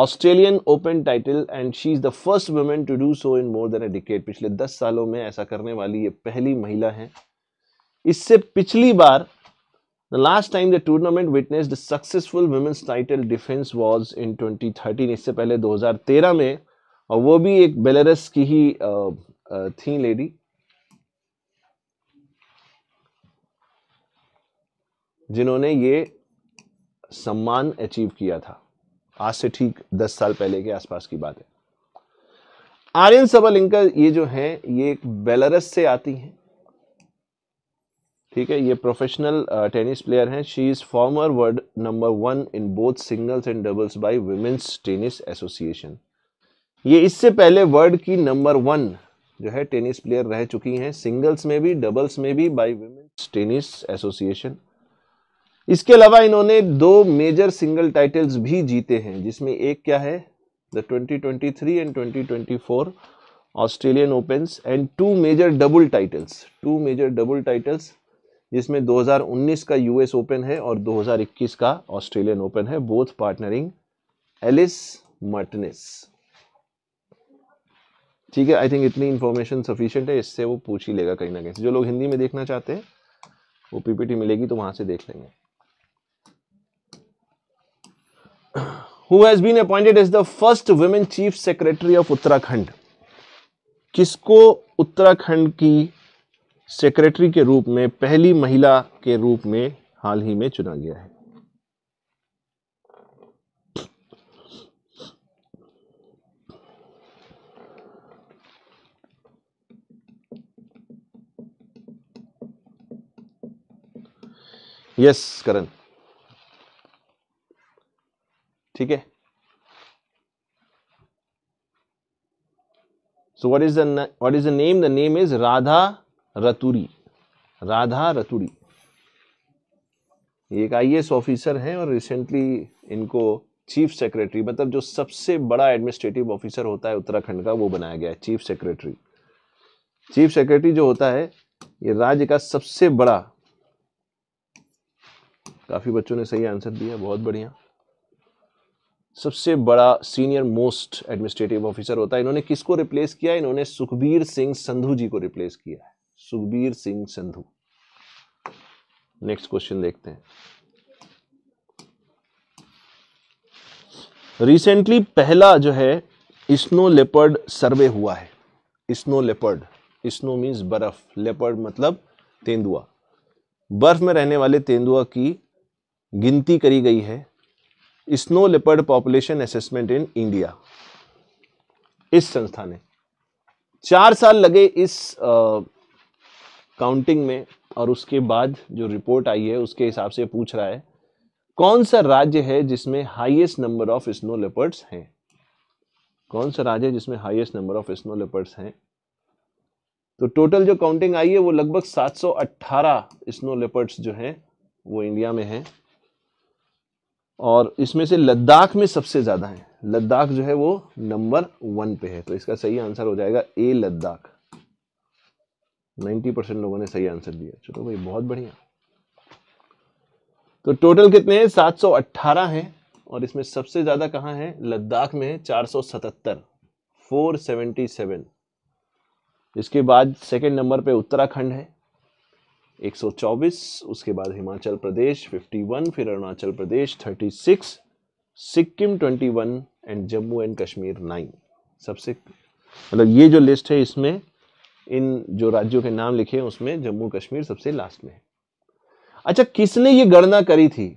Australian Open title and she is the first women to do so in more than a decade पिछले दस सालों में ऐसा करने वाली ये पहली महिला है इससे पिछली बार the last time the tournament witness the successful women's title defence was in 2013 इससे पहले 2013 में और वो भी एक बेलरस की ही थी लेडी जिन्होंने ये सम्मान अचीव किया था आज से ठीक दस साल पहले के आसपास की बात है आर्यन सबलिंका ये जो है ये एक बेलारस से आती हैं ठीक है ये प्रोफेशनल टेनिस प्लेयर हैं she is former world number one in both singles and doubles by Women's Tennis Association ये इससे पहले वर्ल्ड की नंबर वन जो है टेनिस प्लेयर रह चुकी हैं सिंगल्स में भी डबल्स में भी बाय वुमेन्स टेनिस एसोसिएशन इसके अलावा इन्होंने दो मेजर सिंगल टाइटल्स भी जीते हैं जिसमें एक क्या है the 2023 and 2024 Australian Opens and two major double titles two major double titles जिसमें 2019 का यूएस ओपन है और 2021 का ऑस्ट्रेलियन ओपन है बोथ पार्टनरिंग एलिस मर्टनिस ठीक है आई थिंक इतनी इन्फॉर्मेशन सफिशियंट है इससे वो पूछ ही लेगा कहीं ना कहीं जो लोग हिंदी में देखना चाहते हैं वो पीपीटी मिलेगी तो वहां से देख लेंगे who has been appointed as the first women chief secretary of Uttarakhand किसको उत्तराखंड की सेक्रेटरी के रूप में पहली महिला के रूप में हाल ही में चुना गया है यस yes, करण ठीक है so what is the what is the name the name is Radha Raturi Radha Raturi एक आई ऑफिसर हैं और रिसेंटली इनको चीफ सेक्रेटरी मतलब जो सबसे बड़ा एडमिनिस्ट्रेटिव ऑफिसर होता है उत्तराखंड का वो बनाया गया है चीफ सेक्रेटरी चीफ सेक्रेटरी जो होता है ये राज्य का सबसे बड़ा काफ़ी बच्चों ने सही आंसर दिया बहुत बढ़िया सबसे बड़ा सीनियर मोस्ट एडमिनिस्ट्रेटिव ऑफिसर होता है इन्होंने किसको रिप्लेस किया इन्होंने सुखबीर सिंह संधु जी को रिप्लेस किया है सुखबीर सिंह संधु नेक्स्ट क्वेश्चन देखते हैं रिसेंटली पहला जो है स्नो लेपर्ड सर्वे हुआ है स्नो लेपर्ड स्नो मीन्स बर्फ लेपर्ड मतलब तेंदुआ बर्फ में रहने वाले तेंदुआ की गिनती करी गई है snow leopard population assessment in India इस संस्था ने चार साल लगे इस काउंटिंग में और उसके बाद जो रिपोर्ट आई है उसके हिसाब से पूछ रहा है कौन सा राज्य है जिसमें highest number of snow leopards हैं कौन सा राज्य है जिसमें highest number of snow leopards हैं तो टोटल जो काउंटिंग आई है वो लगभग 718 स्नो लेपर्ड्स जो हैं वो इंडिया में हैं और इसमें से लद्दाख में सबसे ज़्यादा है लद्दाख जो है वो नंबर वन पे है तो इसका सही आंसर हो जाएगा ए लद्दाख 90 परसेंट लोगों ने सही आंसर दिया चलो भाई बहुत बढ़िया तो टोटल कितने हैं 718 हैं और इसमें सबसे ज़्यादा कहाँ है लद्दाख में है 477 477 इसके बाद सेकेंड नंबर पे उत्तराखंड है 124 उसके बाद हिमाचल प्रदेश 51 फिर अरुणाचल प्रदेश 36 सिक्किम 21 एंड जम्मू एंड कश्मीर 9 सबसे मतलब ये जो लिस्ट है इसमें इन जो राज्यों के नाम लिखे हैं उसमें जम्मू कश्मीर सबसे लास्ट में है अच्छा किसने ये गणना करी थी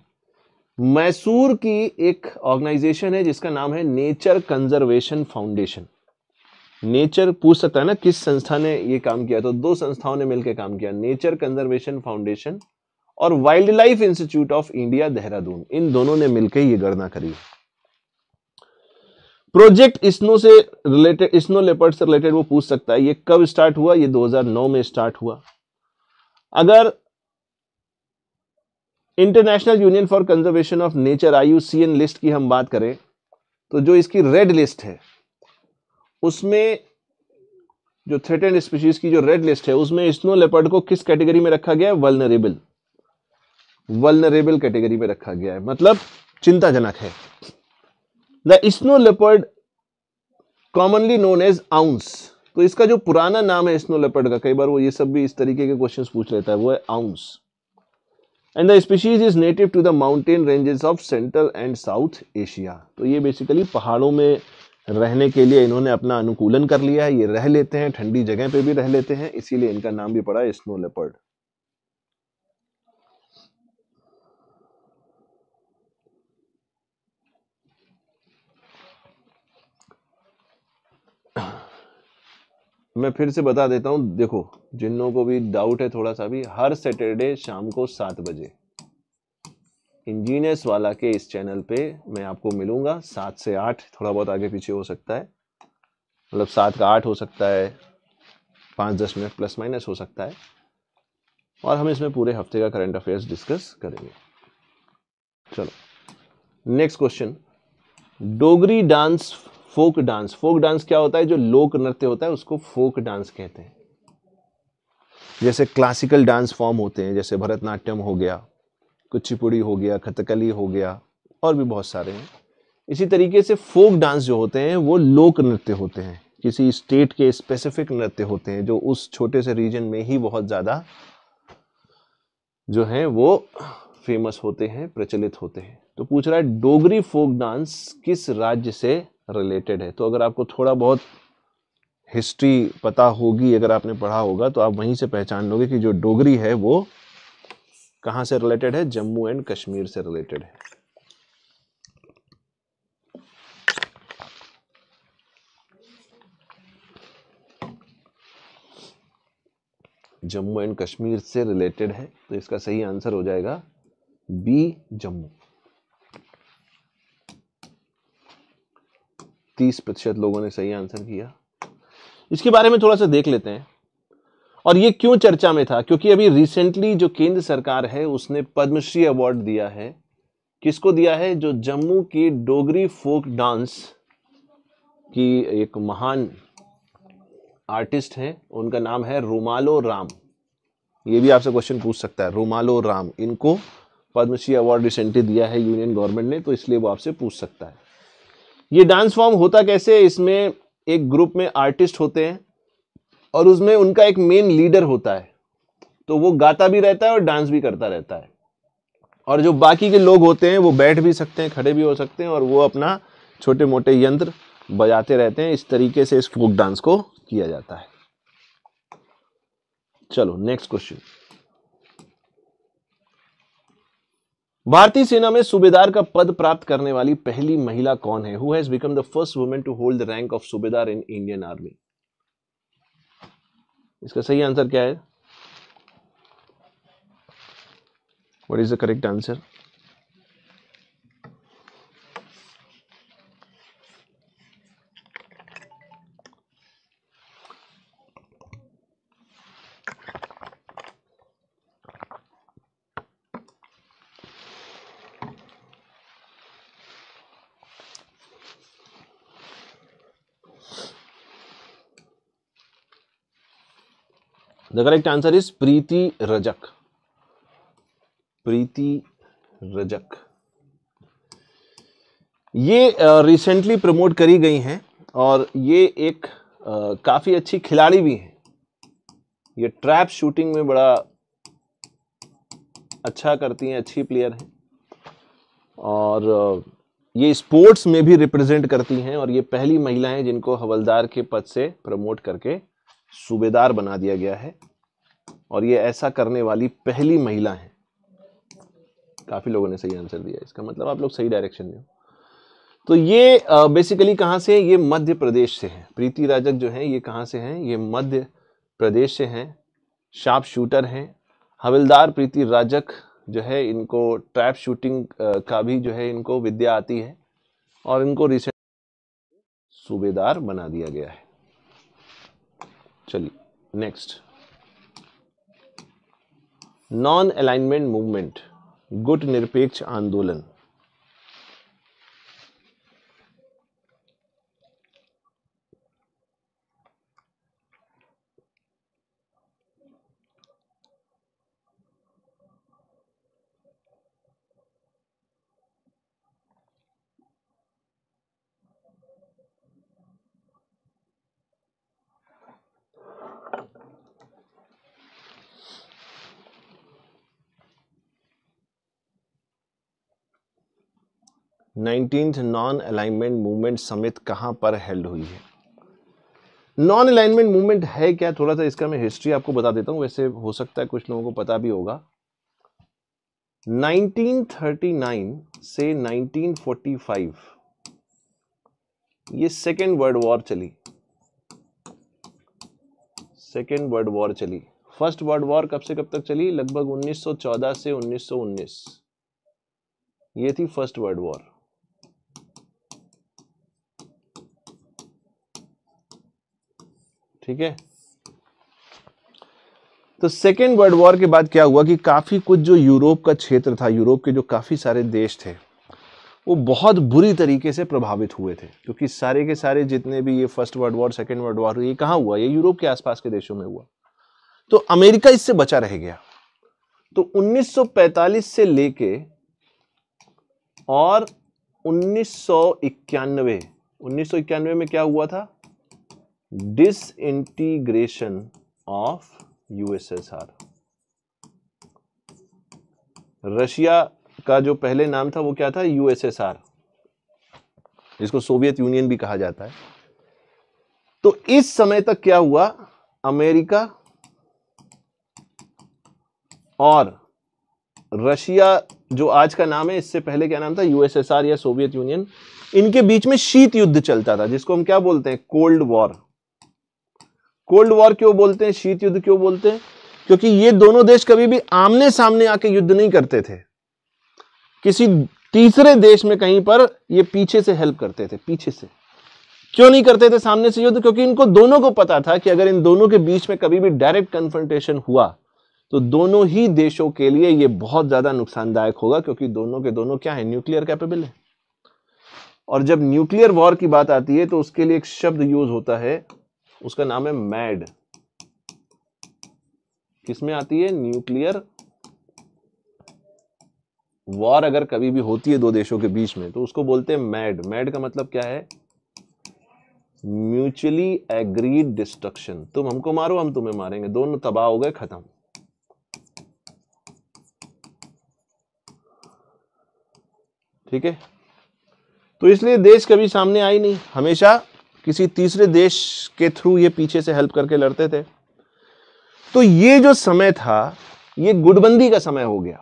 मैसूर की एक ऑर्गेनाइजेशन है जिसका नाम है नेचर कंजर्वेशन फाउंडेशन नेचर पूछ सकता है ना किस संस्था ने ये काम किया तो दो संस्थाओं ने मिलकर काम किया नेचर कंजर्वेशन फाउंडेशन और wild life institute of India Dehradun इन दोनों ने मिलकर ये गणना करी प्रोजेक्ट स्नो से रिलेटेड स्नो लेपर्ड से रिलेटेड वो पूछ सकता है ये कब स्टार्ट हुआ ये 2009 में स्टार्ट हुआ अगर international union for conservation of nature I list की हम बात करें तो जो इसकी रेड लिस्ट है उसमें जो थ्रेटेंड स्पीशीज की जो रेड लिस्ट है उसमें स्नो लेपर्ड को किस कैटेगरी में रखा गया है वलनरेबल वलनरेबल कैटेगरी में रखा गया है मतलब चिंताजनक है the snow leopard commonly known as ounce तो इसका जो पुराना नाम है स्नो लेपर्ड का कई बार वो ये सब भी इस तरीके के क्वेश्चन पूछ लेता है वो है ounce and the species is native to the mountain ranges of central and south Asia तो ये बेसिकली पहाड़ों में रहने के लिए इन्होंने अपना अनुकूलन कर लिया है ये रह लेते हैं ठंडी जगह पे भी रह लेते हैं इसीलिए इनका नाम भी पड़ा स्नो लेपर्ड मैं फिर से बता देता हूं देखो जिन लोगों को भी डाउट है थोड़ा सा भी हर सैटरडे शाम को सात बजे इंजीनियर्स वाला के इस चैनल पे मैं आपको मिलूंगा सात से आठ थोड़ा बहुत आगे पीछे हो सकता है मतलब सात का आठ हो सकता है पाँच दस मिनट प्लस माइनस हो सकता है और हम इसमें पूरे हफ्ते का करंट अफेयर्स डिस्कस करेंगे चलो next question Dogri dance folk dance folk dance क्या होता है जो लोक नृत्य होता है उसको फोक डांस कहते हैं जैसे क्लासिकल डांस फॉर्म होते हैं जैसे भरतनाट्यम हो गया कुचिपुड़ी हो गया कथकली हो गया और भी बहुत सारे हैं इसी तरीके से फोक डांस जो होते हैं वो लोक नृत्य होते हैं किसी स्टेट के स्पेसिफिक नृत्य होते हैं जो उस छोटे से रीजन में ही बहुत ज़्यादा जो हैं वो फेमस होते हैं प्रचलित होते हैं तो पूछ रहा है डोगरी फोक डांस किस राज्य से रिलेटेड है तो अगर आपको थोड़ा बहुत हिस्ट्री पता होगी अगर आपने पढ़ा होगा तो आप वहीं से पहचान लोगे कि जो डोगरी है वो कहां से रिलेटेड है जम्मू एंड कश्मीर से रिलेटेड है जम्मू एंड कश्मीर से रिलेटेड है तो इसका सही आंसर हो जाएगा बी जम्मू तीस प्रतिशत लोगों ने सही आंसर किया इसके बारे में थोड़ा सा देख लेते हैं और ये क्यों चर्चा में था क्योंकि अभी रिसेंटली जो केंद्र सरकार है उसने पद्मश्री अवार्ड दिया है किसको दिया है जो जम्मू की डोगरी फोक डांस की एक महान आर्टिस्ट है उनका नाम है रोमालो राम ये भी आपसे क्वेश्चन पूछ सकता है रोमालो राम इनको पद्मश्री अवार्ड रिसेंटली दिया है यूनियन गवर्नमेंट ने तो इसलिए वो आपसे पूछ सकता है ये डांस फॉर्म होता कैसे इसमें एक ग्रुप में आर्टिस्ट होते हैं और उसमें उनका एक मेन लीडर होता है तो वो गाता भी रहता है और डांस भी करता रहता है और जो बाकी के लोग होते हैं वो बैठ भी सकते हैं खड़े भी हो सकते हैं और वो अपना छोटे मोटे यंत्र बजाते रहते हैं इस तरीके से इस फोक डांस को किया जाता है चलो नेक्स्ट क्वेश्चन भारतीय सेना में सूबेदार का पद प्राप्त करने वाली पहली महिला कौन है who has become the first women to hold the rank of Subedar in Indian army इसका सही आंसर क्या है what is the correct answer the correct answer is Preeti Rajak Preeti Rajak ये रिसेंटली प्रमोट करी गई हैं और ये एक काफ़ी अच्छी खिलाड़ी भी हैं ये ट्रैप शूटिंग में बड़ा अच्छा करती हैं अच्छी प्लेयर हैं और ये स्पोर्ट्स में भी रिप्रेजेंट करती हैं और ये पहली महिला हैं जिनको हवलदार के पद से प्रमोट करके सूबेदार बना दिया गया है और ये ऐसा करने वाली पहली महिला हैं काफ़ी लोगों ने सही आंसर दिया इसका मतलब आप लोग सही डायरेक्शन में हो तो ये बेसिकली कहाँ से ये मध्य प्रदेश से है प्रीति राजक जो है ये कहाँ से हैं ये मध्य प्रदेश से हैं शार्प शूटर हैं हवलदार प्रीति राजक जो है इनको ट्रैप शूटिंग का भी जो है इनको विद्या आती है और इनको रिसेंट सूबेदार बना दिया गया है चलिए नेक्स्ट नॉन अलाइनमेंट मूवमेंट गुट निरपेक्ष आंदोलन nineteen non alignment movement summit कहाँ पर हेल्ड हुई है नॉन अलाइनमेंट मूवमेंट है क्या थोड़ा सा इसका मैं हिस्ट्री आपको बता देता हूँ वैसे हो सकता है कुछ लोगों को पता भी होगा 1939 से 1945 ये सेकेंड वर्ल्ड वॉर चली सेकेंड वर्ल्ड वॉर चली फर्स्ट वर्ल्ड वॉर कब से कब तक चली लगभग 1914 से 1919 ये थी फर्स्ट वर्ल्ड वॉर ठीक है तो सेकेंड वर्ल्ड वॉर के बाद क्या हुआ कि काफ़ी कुछ जो यूरोप का क्षेत्र था यूरोप के जो काफ़ी सारे देश थे वो बहुत बुरी तरीके से प्रभावित हुए थे क्योंकि सारे के सारे जितने भी ये first world war second world war ये कहाँ हुआ ये यूरोप के आसपास के देशों में हुआ तो अमेरिका इससे बचा रह गया तो 1945 से लेके और उन्नीस सौ इक्यानवे में क्या हुआ था disintegration ऑफ यूएसएसआर रशिया का जो पहले नाम था वो क्या था यूएसएसआर जिसको सोवियत यूनियन भी कहा जाता है तो इस समय तक क्या हुआ अमेरिका और रशिया जो आज का नाम है इससे पहले क्या नाम था यूएसएसआर या सोवियत यूनियन इनके बीच में शीत युद्ध चलता था जिसको हम क्या बोलते हैं कोल्ड वॉर कोल्ड वॉर क्यों बोलते हैं शीत युद्ध क्यों बोलते हैं क्योंकि ये दोनों देश कभी भी आमने सामने आके युद्ध नहीं करते थे किसी तीसरे देश में कहीं पर ये पीछे से हेल्प करते थे पीछे से क्यों नहीं करते थे सामने से युद्ध क्योंकि इनको दोनों को पता था कि अगर इन दोनों के बीच में कभी भी डायरेक्ट कन्फ्रंटेशन हुआ तो दोनों ही देशों के लिए ये बहुत ज्यादा नुकसानदायक होगा क्योंकि दोनों के दोनों क्या है न्यूक्लियर कैपेबल है और जब न्यूक्लियर वॉर की बात आती है तो उसके लिए एक शब्द यूज होता है उसका नाम है मैड किसमें आती है न्यूक्लियर वॉर अगर कभी भी होती है दो देशों के बीच में तो उसको बोलते हैं मैड मैड का मतलब क्या है म्यूचुअली एग्रीड डिस्ट्रक्शन तुम हमको मारो हम तुम्हें मारेंगे दोनों तबाह हो गए खत्म ठीक है तो इसलिए देश कभी सामने आई नहीं हमेशा किसी तीसरे देश के थ्रू ये पीछे से हेल्प करके लड़ते थे तो ये जो समय था ये गुटबंदी का समय हो गया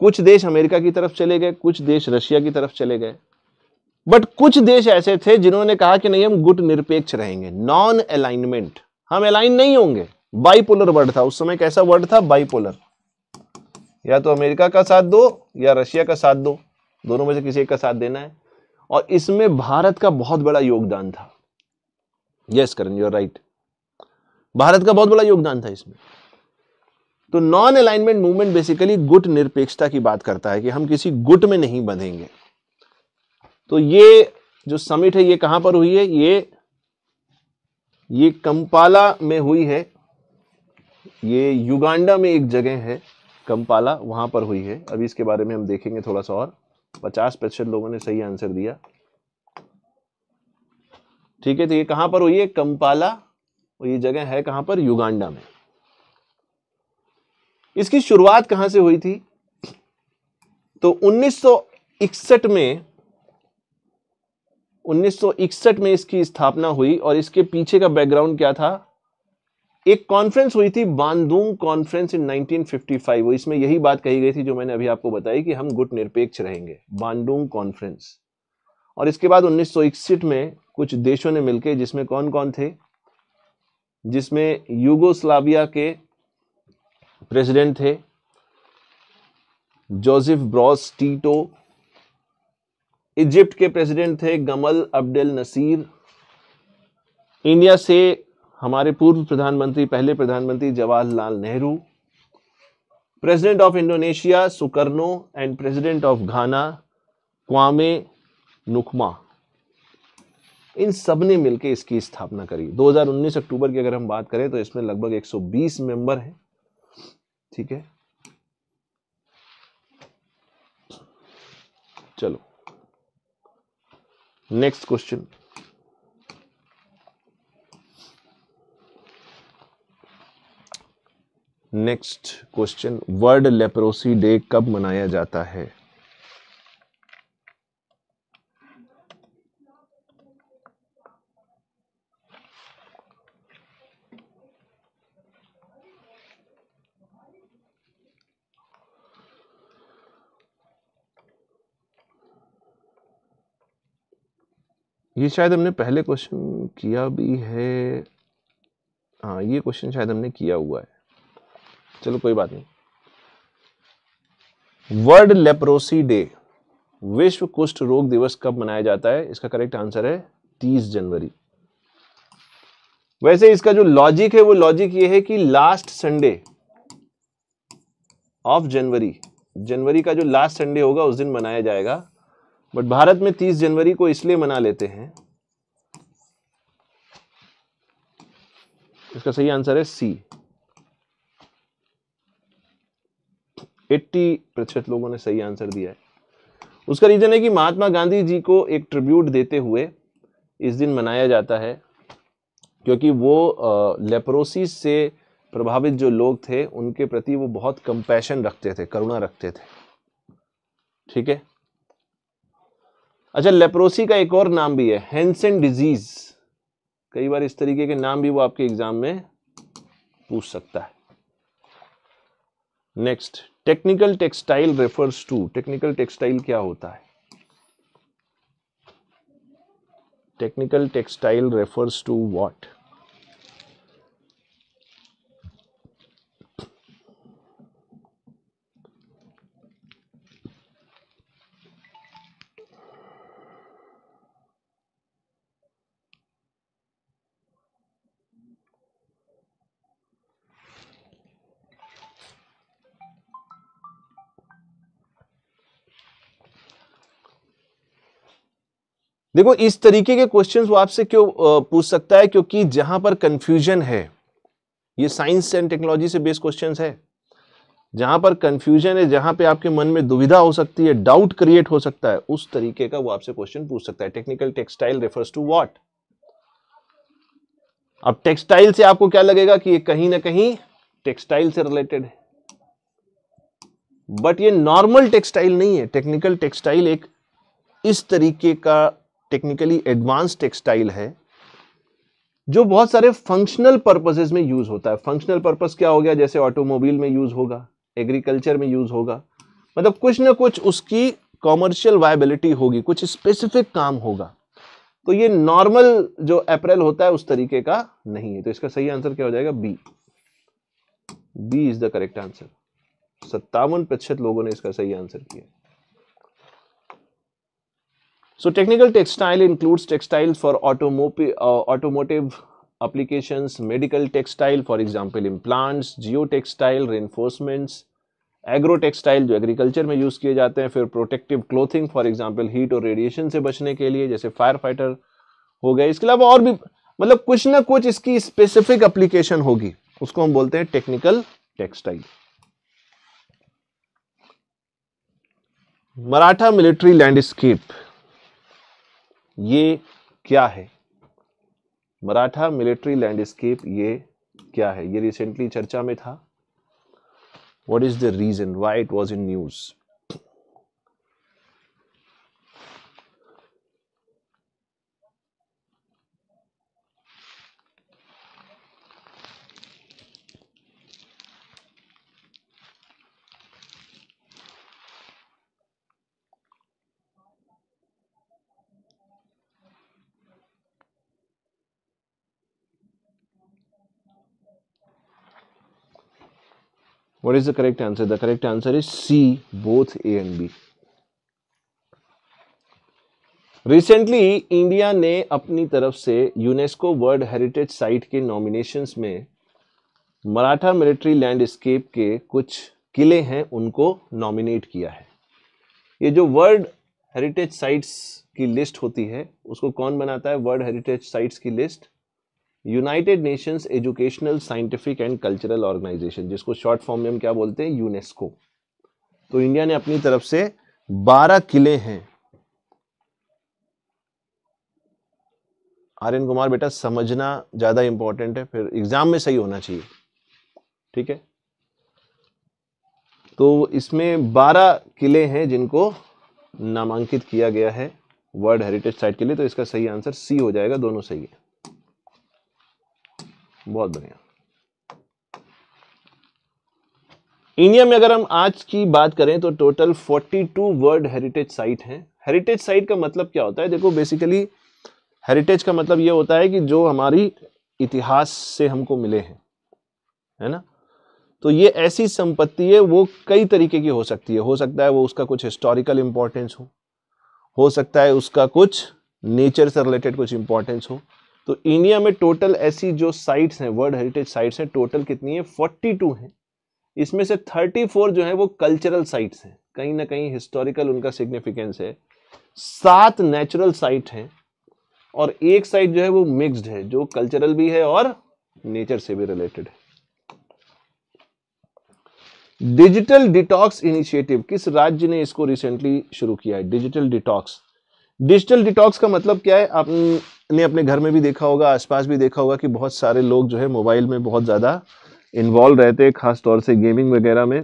कुछ देश अमेरिका की तरफ चले गए कुछ देश रशिया की तरफ चले गए बट कुछ देश ऐसे थे जिन्होंने कहा कि नहीं हम गुट निरपेक्ष रहेंगे नॉन अलाइनमेंट हम अलाइन नहीं होंगे बाइपोलर वर्ड था उस समय कैसा वर्ड था बाइपोलर या तो अमेरिका का साथ दो या रशिया का साथ दो दोनों में से किसी एक का साथ देना है और इसमें भारत का बहुत बड़ा योगदान था yes Karan you are right Bharat का बहुत बड़ा योगदान था इसमें तो नॉन अलाइनमेंट मूवमेंट बेसिकली गुट निरपेक्षता की बात करता है कि हम किसी गुट में नहीं बंधेंगे तो ये जो समिट है ये कहां पर हुई है ये ये कंपाला में हुई है ये युगांडा में एक जगह है कंपाला वहां पर हुई है अभी इसके बारे में हम देखेंगे थोड़ा सा और पचास प्रतिशत लोगों ने सही आंसर दिया ठीक है तो ये कहां पर हुई है कंपाला और ये जगह है कहां पर युगांडा में इसकी शुरुआत कहां से हुई थी तो 1961 में 1961 में इसकी स्थापना हुई और इसके पीछे का बैकग्राउंड क्या था एक कॉन्फ्रेंस हुई थी बांदूंग कॉन्फ्रेंस इन 1955 वो इसमें यही बात कही गई थी जो मैंने अभी आपको बताई कि हम गुट निरपेक्ष रहेंगे बांदूंग कॉन्फ्रेंस और इसके बाद उन्नीस में कुछ देशों ने मिलकर जिसमें कौन कौन थे जिसमें यूगोस्लाविया के प्रेसिडेंट थे जोसेफ ब्रॉस टीटो इजिप्ट के प्रेसिडेंट थे गमल अब्देल नसीर इंडिया से हमारे पूर्व प्रधानमंत्री पहले प्रधानमंत्री Jawaharlal Nehru president of Indonesia Sukarno and president of Ghana Kwame Nkrumah इन सब ने मिलकर इसकी स्थापना करी 2019 अक्टूबर की अगर हम बात करें तो इसमें लगभग 120 मेंबर हैं ठीक है चलो next question next question world leprosy day कब मनाया जाता है ये शायद हमने पहले क्वेश्चन किया भी है हाँ ये क्वेश्चन शायद हमने किया हुआ है चलो कोई बात नहीं वर्ल्ड लेप्रोसी डे विश्व कुष्ठ रोग दिवस कब मनाया जाता है इसका करेक्ट आंसर है 30 जनवरी वैसे इसका जो लॉजिक है वो लॉजिक ये है कि लास्ट संडे ऑफ जनवरी जनवरी का जो लास्ट संडे होगा उस दिन मनाया जाएगा बट भारत में 30 जनवरी को इसलिए मना लेते हैं इसका सही आंसर है सी एट्टी प्रतिशत लोगों ने सही आंसर दिया है उसका रीज़न है कि महात्मा गांधी जी को एक ट्रिब्यूट देते हुए इस दिन मनाया जाता है क्योंकि वो लेप्रोसी से प्रभावित जो लोग थे उनके प्रति वो बहुत कंपैशन रखते थे करुणा रखते थे ठीक है अच्छा लेप्रोसी का एक और नाम भी है हैंसन डिजीज कई बार इस तरीके के नाम भी वो आपके एग्जाम में पूछ सकता है next technical textile refers to technical textile क्या होता है technical textile refers to what देखो इस तरीके के क्वेश्चंस वो आपसे क्यों पूछ सकता है क्योंकि जहां पर कंफ्यूजन है ये साइंस एंड टेक्नोलॉजी से बेस्ड क्वेश्चंस है जहां पर कंफ्यूजन है जहां पे आपके मन में दुविधा हो सकती है डाउट क्रिएट हो सकता है उस तरीके का वो आपसे क्वेश्चन पूछ सकता है technical textile refers to what अब टेक्सटाइल से आपको क्या लगेगा कि ये कहीं ना कहीं टेक्सटाइल से रिलेटेड है बट ये नॉर्मल टेक्सटाइल नहीं है टेक्निकल टेक्सटाइल एक इस तरीके का टेक्निकली एडवांस टेक्सटाइल है जो बहुत सारे फंक्शनल पर्पजेज में यूज होता है फंक्शनल पर्पज क्या हो गया जैसे ऑटोमोबाइल में यूज होगा एग्रीकल्चर में यूज होगा मतलब कुछ ना कुछ उसकी कॉमर्शियल वायबिलिटी होगी कुछ स्पेसिफिक काम होगा तो ये नॉर्मल जो अप्रैल होता है उस तरीके का नहीं है तो इसका सही आंसर क्या हो जाएगा B B is the correct answer सत्तावन प्रतिशत लोगों ने इसका सही आंसर किया So technical textile includes textiles for automotive, uh, automotive applications, medical textile, for example, implants, geotextile, reinforcements, agro textile जो एग्रीकल्चर में यूज़ किए जाते हैं फिर protective clothing for example heat और रेडिएशन से बचने के लिए जैसे फायर फाइटर हो गए इसके अलावा और भी मतलब कुछ ना कुछ इसकी स्पेसिफिक एप्लीकेशन होगी उसको हम बोलते हैं technical textile Maratha military landscape ये क्या है मराठा मिलिट्री लैंडस्केप ये क्या है ये रिसेंटली चर्चा में था what is the reason why it was in news what is the correct answer the correct answer is c both a and b recently India ने अपनी तरफ से यूनेस्को वर्ल्ड हेरिटेज साइट के नॉमिनेशंस में Maratha military landscape के कुछ किले हैं उनको नॉमिनेट किया है ये जो वर्ल्ड हेरिटेज साइट्स की लिस्ट होती है उसको कौन बनाता है वर्ल्ड हेरिटेज साइट्स की list United Nations educational scientific and cultural organization जिसको शॉर्ट फॉर्म में हम क्या बोलते हैं यूनेस्को तो इंडिया ने अपनी तरफ से बारह किले हैं आर्यन कुमार बेटा समझना ज़्यादा इंपॉर्टेंट है फिर एग्जाम में सही होना चाहिए ठीक है तो इसमें 12 किले हैं जिनको नामांकित किया गया है वर्ल्ड हेरिटेज साइट के लिए तो इसका सही आंसर सी हो जाएगा दोनों सही है बहुत बढ़िया इंडिया में अगर हम आज की बात करें तो टोटल 42 वर्ल्ड हेरिटेज साइट हैं हेरिटेज साइट का मतलब क्या होता है देखो बेसिकली हेरिटेज का मतलब यह होता है कि जो हमारी इतिहास से हमको मिले हैं है ना तो ये ऐसी संपत्ति है वो कई तरीके की हो सकती है हो सकता है वो उसका कुछ हिस्टोरिकल इंपॉर्टेंस हो हो सकता है उसका कुछ नेचर से रिलेटेड कुछ इंपॉर्टेंस हो तो इंडिया में टोटल ऐसी जो साइट्स हैं वर्ल्ड हेरिटेज साइट्स हैं टोटल कितनी है फोर्टी टू हैं इसमें से थर्टी फोर जो है वो कल्चरल साइट्स हैं कहीं ना कहीं हिस्टोरिकल उनका सिग्निफिकेंस है सात नेचुरल साइट हैं और एक साइट जो है वो मिक्स्ड है जो कल्चरल भी है और नेचर से भी रिलेटेड है डिजिटल डिटॉक्स इनिशिएटिव किस राज्य ने इसको रिसेंटली शुरू किया है डिजिटल डिटॉक्स डिजिटल डिटॉक्स का मतलब क्या है आप ने अपने घर में भी देखा होगा आसपास भी देखा होगा कि बहुत सारे लोग जो है मोबाइल में बहुत ज़्यादा इन्वॉल्व रहते हैं खास तौर से गेमिंग वगैरह में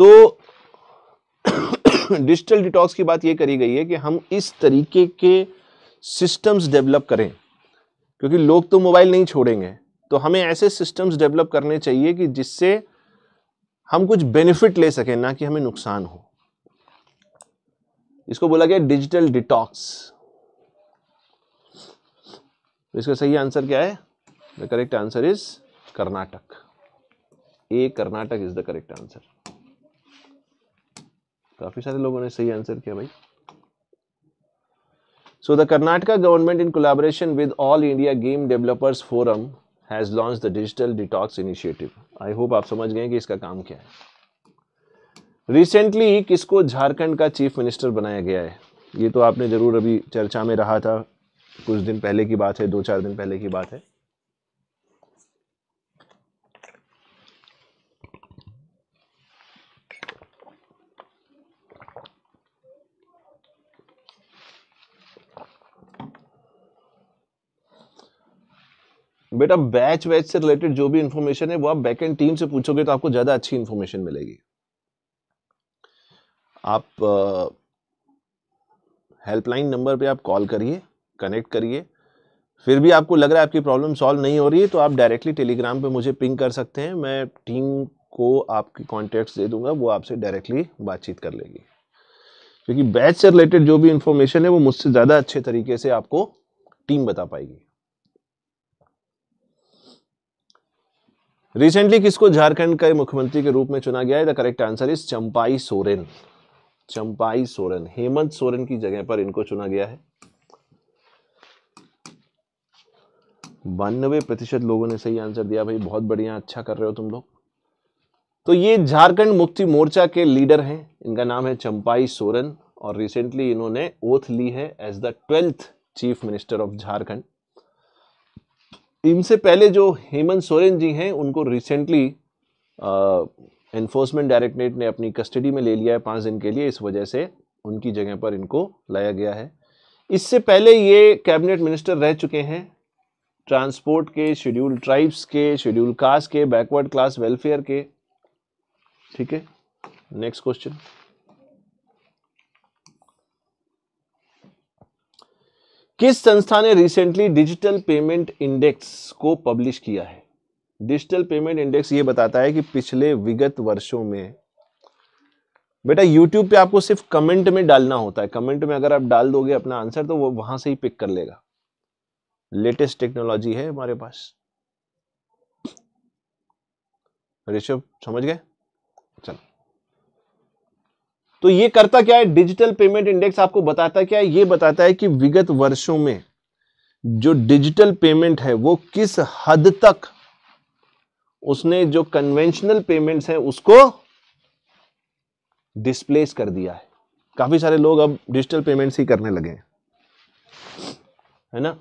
तो डिजिटल डिटॉक्स की बात ये करी गई है कि हम इस तरीके के सिस्टम्स डेवलप करें क्योंकि लोग तो मोबाइल नहीं छोड़ेंगे तो हमें ऐसे सिस्टम्स डेवलप करने चाहिए कि जिससे हम कुछ बेनिफिट ले सकें ना कि हमें नुकसान हो इसको बोला गया डिजिटल डिटॉक्स तो इसका सही आंसर क्या है the correct answer is Karnataka A Karnataka is the correct answer काफी सारे लोगों ने सही आंसर किया भाई so the Karnataka government in collaboration with all India game developers forum has launch the digital detox initiative I hope आप समझ गए कि इसका काम क्या है रिसेंटली किसको झारखंड का चीफ मिनिस्टर बनाया गया है ये तो आपने ज़रूर अभी चर्चा में रहा था कुछ दिन पहले की बात है दो चार दिन पहले की बात है बेटा बैच वैच से रिलेटेड जो भी इन्फॉर्मेशन है वो आप बैक एंड टीम से पूछोगे तो आपको ज़्यादा अच्छी इन्फॉर्मेशन मिलेगी आप हेल्पलाइन नंबर पे आप कॉल करिए कनेक्ट करिए फिर भी आपको लग रहा है आपकी प्रॉब्लम सॉल्व नहीं हो रही है तो आप डायरेक्टली टेलीग्राम पे मुझे पिंग कर सकते हैं मैं टीम को आपकी कॉन्टेक्ट दे दूंगा वो आपसे डायरेक्टली बातचीत कर लेगी क्योंकि बैच से रिलेटेड जो भी इंफॉर्मेशन है वो मुझसे ज़्यादा अच्छे तरीके से आपको टीम बता पाएगी रिसेंटली किसको झारखंड के मुख्यमंत्री के रूप में चुना गया है the correct answer is Champai Soren Champai Soren Hemant Soren की जगह पर इनको चुना गया है बानवे प्रतिशत लोगों ने सही आंसर दिया भाई बहुत बढ़िया अच्छा कर रहे हो तुम लोग तो ये झारखंड मुक्ति मोर्चा के लीडर हैं इनका नाम है चंपाई सोरेन और रिसेंटली इन्होंने ओथ ली है as the twelfth chief minister of Jharkhand इनसे पहले जो हेमंत सोरेन जी हैं उनको रिसेंटली एनफोर्समेंट डायरेक्टरेट ने अपनी कस्टडी में ले लिया है पाँच दिन के लिए इस वजह से उनकी जगह पर इनको लाया गया है इससे पहले ये कैबिनेट मिनिस्टर रह चुके हैं ट्रांसपोर्ट के शेड्यूल ट्राइब्स के शेड्यूल कास्ट के बैकवर्ड क्लास वेलफेयर के ठीक है नेक्स्ट क्वेश्चन किस संस्था ने रिसेंटली डिजिटल पेमेंट इंडेक्स को पब्लिश किया है डिजिटल पेमेंट इंडेक्स ये बताता है कि पिछले विगत वर्षों में बेटा यूट्यूब पे आपको सिर्फ कमेंट में डालना होता है कमेंट में अगर आप डाल दोगे अपना आंसर तो वो वहां से ही पिक कर लेगा लेटेस्ट टेक्नोलॉजी है हमारे पास ऋषभ समझ गए चलो तो ये करता क्या है डिजिटल पेमेंट इंडेक्स आपको बताता क्या है ये बताता है कि विगत वर्षों में जो डिजिटल पेमेंट है वो किस हद तक उसने जो कन्वेंशनल पेमेंट्स हैं उसको डिस्प्लेस कर दिया है काफी सारे लोग अब डिजिटल पेमेंट्स ही करने लगे हैं है ना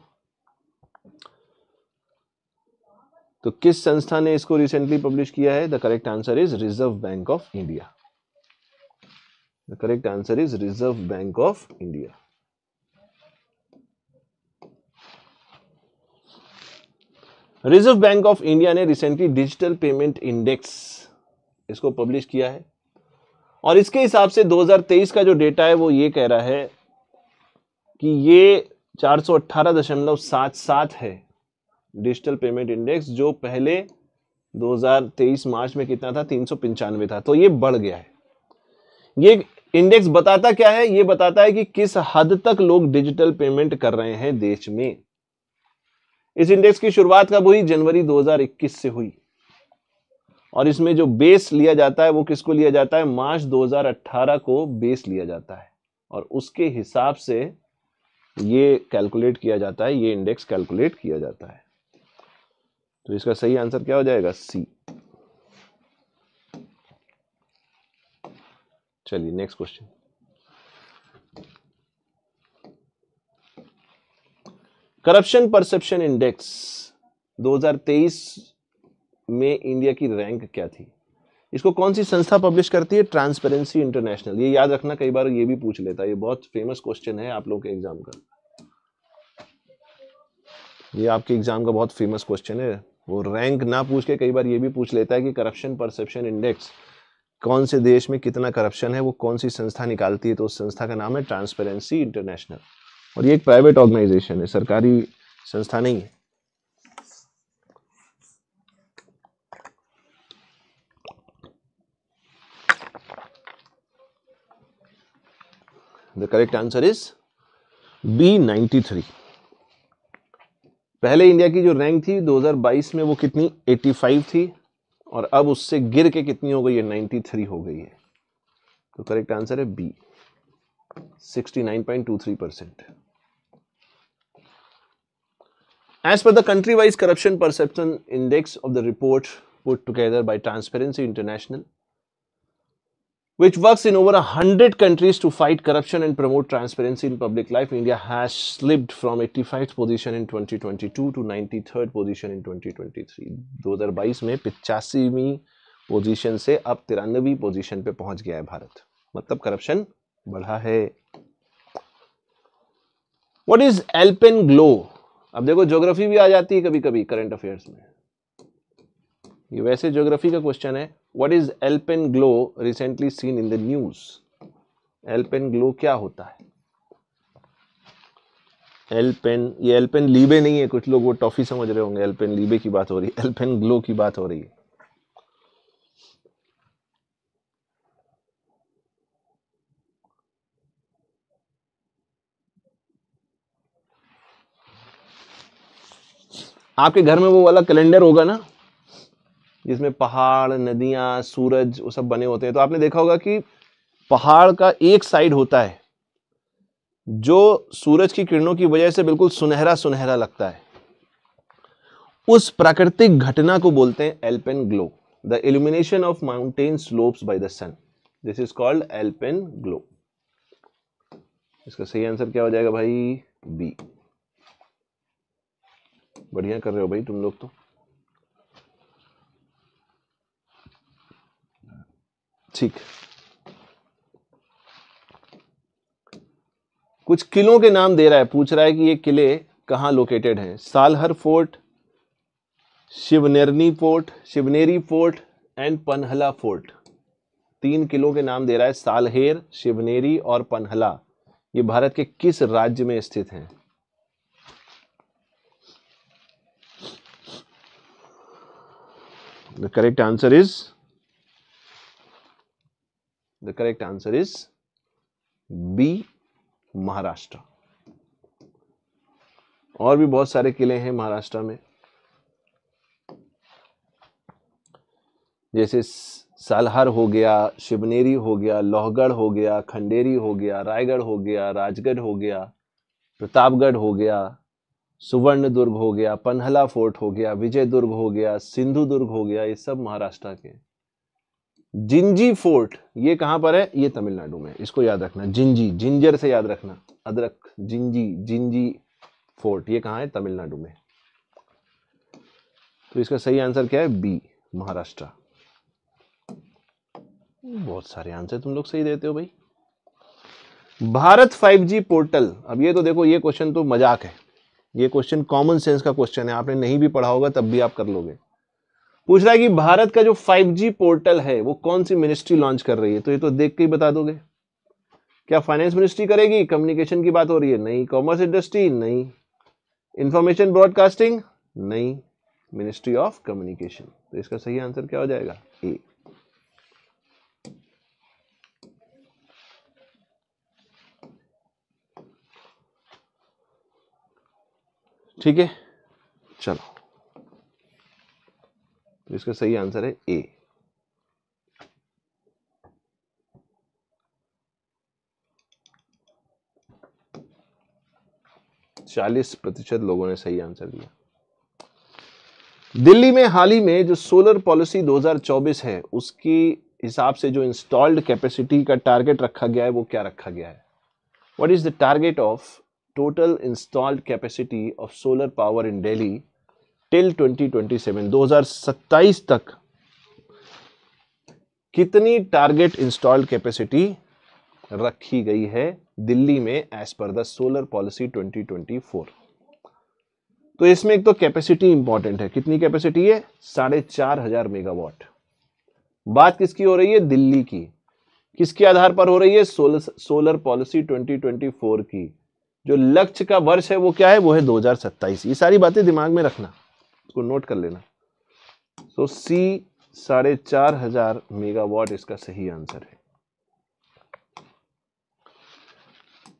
तो किस संस्था ने इसको रिसेंटली पब्लिश किया है the correct answer is Reserve Bank of India the correct answer is Reserve Bank of India Reserve Bank of India ने रिसेंटली डिजिटल पेमेंट इंडेक्स इसको पब्लिश किया है और इसके हिसाब से 2023 का जो डेटा है वो ये कह रहा है कि ये चार है डिजिटल पेमेंट इंडेक्स जो पहले 2023 मार्च में कितना था तीन था तो ये बढ़ गया है ये इंडेक्स बताता क्या है ये बताता है कि किस हद तक लोग डिजिटल पेमेंट कर रहे हैं देश में इस इंडेक्स की शुरुआत कब हुई जनवरी 2021 से हुई और इसमें जो बेस लिया जाता है वो किसको लिया जाता है मार्च 2018 को बेस लिया जाता है और उसके हिसाब से ये कैलकुलेट किया जाता है ये इंडेक्स कैलकुलेट किया जाता है तो इसका सही आंसर क्या हो जाएगा सी चलिए next question corruption perception index 2023 में इंडिया की रैंक क्या थी इसको कौन सी संस्था पब्लिश करती है ट्रांसपेरेंसी इंटरनेशनल ये याद रखना कई बार ये भी पूछ लेता है ये बहुत फेमस क्वेश्चन है आप लोगों के एग्जाम का ये आपके एग्जाम का बहुत फेमस क्वेश्चन है वो रैंक ना पूछ के कई बार ये भी पूछ लेता है कि करप्शन परसेप्शन इंडेक्स कौन से देश में कितना करप्शन है वो कौन सी संस्था निकालती है तो उस संस्था का नाम है ट्रांसपेरेंसी इंटरनेशनल और ये एक प्राइवेट ऑर्गेनाइजेशन है सरकारी संस्था नहीं है the correct answer is B ninety three पहले इंडिया की जो रैंक थी 2022 में वो कितनी 85 थी और अब उससे गिर के कितनी हो गई है 93 हो गई है तो करेक्ट आंसर है B 69.23 percent As per the country-wise corruption perception index of the report put together by Transparency International, which works in over 100 countries to fight corruption and promote transparency in public life, India has slipped from 85th position in 2022 to 93rd position in 2023. 2022 mein पिचासीवीं position se ab तिरानवी position pe pahunch gaya hai bharat matlab corruption badha hai what is alpenglow अब देखो geography भी आ जाती है कभी कभी current affairs में ये वैसे ज्योग्राफी का क्वेश्चन है what is alpenglow recently seen in the news alpenglow क्या होता है एल्पेन ये एल्पेन लीबे नहीं है कुछ लोग वो टॉफी समझ रहे होंगे एल्पेन लीबे की बात हो रही है एल्पेन ग्लो की बात हो रही है आपके घर में वो वाला कैलेंडर होगा ना जिसमें पहाड़ नदियां सूरज वो सब बने होते हैं तो आपने देखा होगा कि पहाड़ का एक साइड होता है जो सूरज की किरणों की वजह से बिल्कुल सुनहरा सुनहरा लगता है उस प्राकृतिक घटना को बोलते हैं alpenglow the illumination of mountain slopes by the sun this is called alpenglow इसका सही आंसर क्या हो जाएगा भाई बी बढ़िया कर रहे हो भाई तुम लोग तो ठीक कुछ किलों के नाम दे रहा है पूछ रहा है कि ये किले कहाँ लोकेटेड हैं Salher fort Shivneri fort Shivneri fort and Panhala fort तीन किलों के नाम दे रहा है सालहेर शिवनेरी और पनहला ये भारत के किस राज्य में स्थित हैं the correct answer is the correct answer is B Maharashtra और भी बहुत सारे किले हैं महाराष्ट्र में जैसे सालहर हो गया शिवनेरी हो गया लोहगढ़ हो गया खंडेरी हो गया रायगढ़ हो गया राजगढ़ हो गया प्रतापगढ़ हो गया सुवर्ण दुर्ग हो गया पन्हला फोर्ट हो गया विजय दुर्ग हो गया सिंधु दुर्ग हो गया ये सब महाराष्ट्र के जिंजी फोर्ट ये कहां पर है ये तमिलनाडु में इसको याद रखना जिंजी जिंजर से याद रखना अदरक जिंजी जिंजी फोर्ट ये कहां है तमिलनाडु में तो इसका सही आंसर क्या है बी महाराष्ट्र बहुत सारे आंसर तुम लोग सही देते हो भाई भारत 5G पोर्टल अब ये तो देखो ये क्वेश्चन तो मजाक है ये क्वेश्चन कॉमन सेंस का क्वेश्चन है आपने नहीं भी पढ़ा होगा तब भी आप कर लोगे पूछ रहा है कि भारत का जो 5G पोर्टल है वो कौन सी मिनिस्ट्री लॉन्च कर रही है तो ये तो देख के ही बता दोगे क्या फाइनेंस मिनिस्ट्री करेगी कम्युनिकेशन की बात हो रही है नहीं कॉमर्स इंडस्ट्री नहीं इंफॉर्मेशन ब्रॉडकास्टिंग नहीं मिनिस्ट्री ऑफ कम्युनिकेशन तो इसका सही आंसर क्या हो जाएगा ए ठीक है चलो तो इसका सही आंसर है ए चालीस प्रतिशत लोगों ने सही आंसर दिया दिल्ली में हाल ही में जो सोलर पॉलिसी 2024 है उसके हिसाब से जो इंस्टॉल्ड कैपेसिटी का टारगेट रखा गया है वो क्या रखा गया है what is the target of total installed capacity of solar power in Delhi till 2027 2027 तक कितनी टारगेट इंस्टॉल्ड कैपेसिटी रखी गई है दिल्ली में as per the solar policy 2024 तो इसमें एक तो कैपेसिटी इंपॉर्टेंट है कितनी कैपेसिटी है साढ़े चार हजार मेगावाट बात किसकी हो रही है दिल्ली की किसके आधार पर हो रही है सोलर सोलर पॉलिसी 2024 की जो लक्ष्य का वर्ष है वो क्या है वो है दो ये सारी बातें दिमाग में रखना उसको नोट कर लेना तो सी साढ़े चार हजार मेगावाट इसका सही आंसर है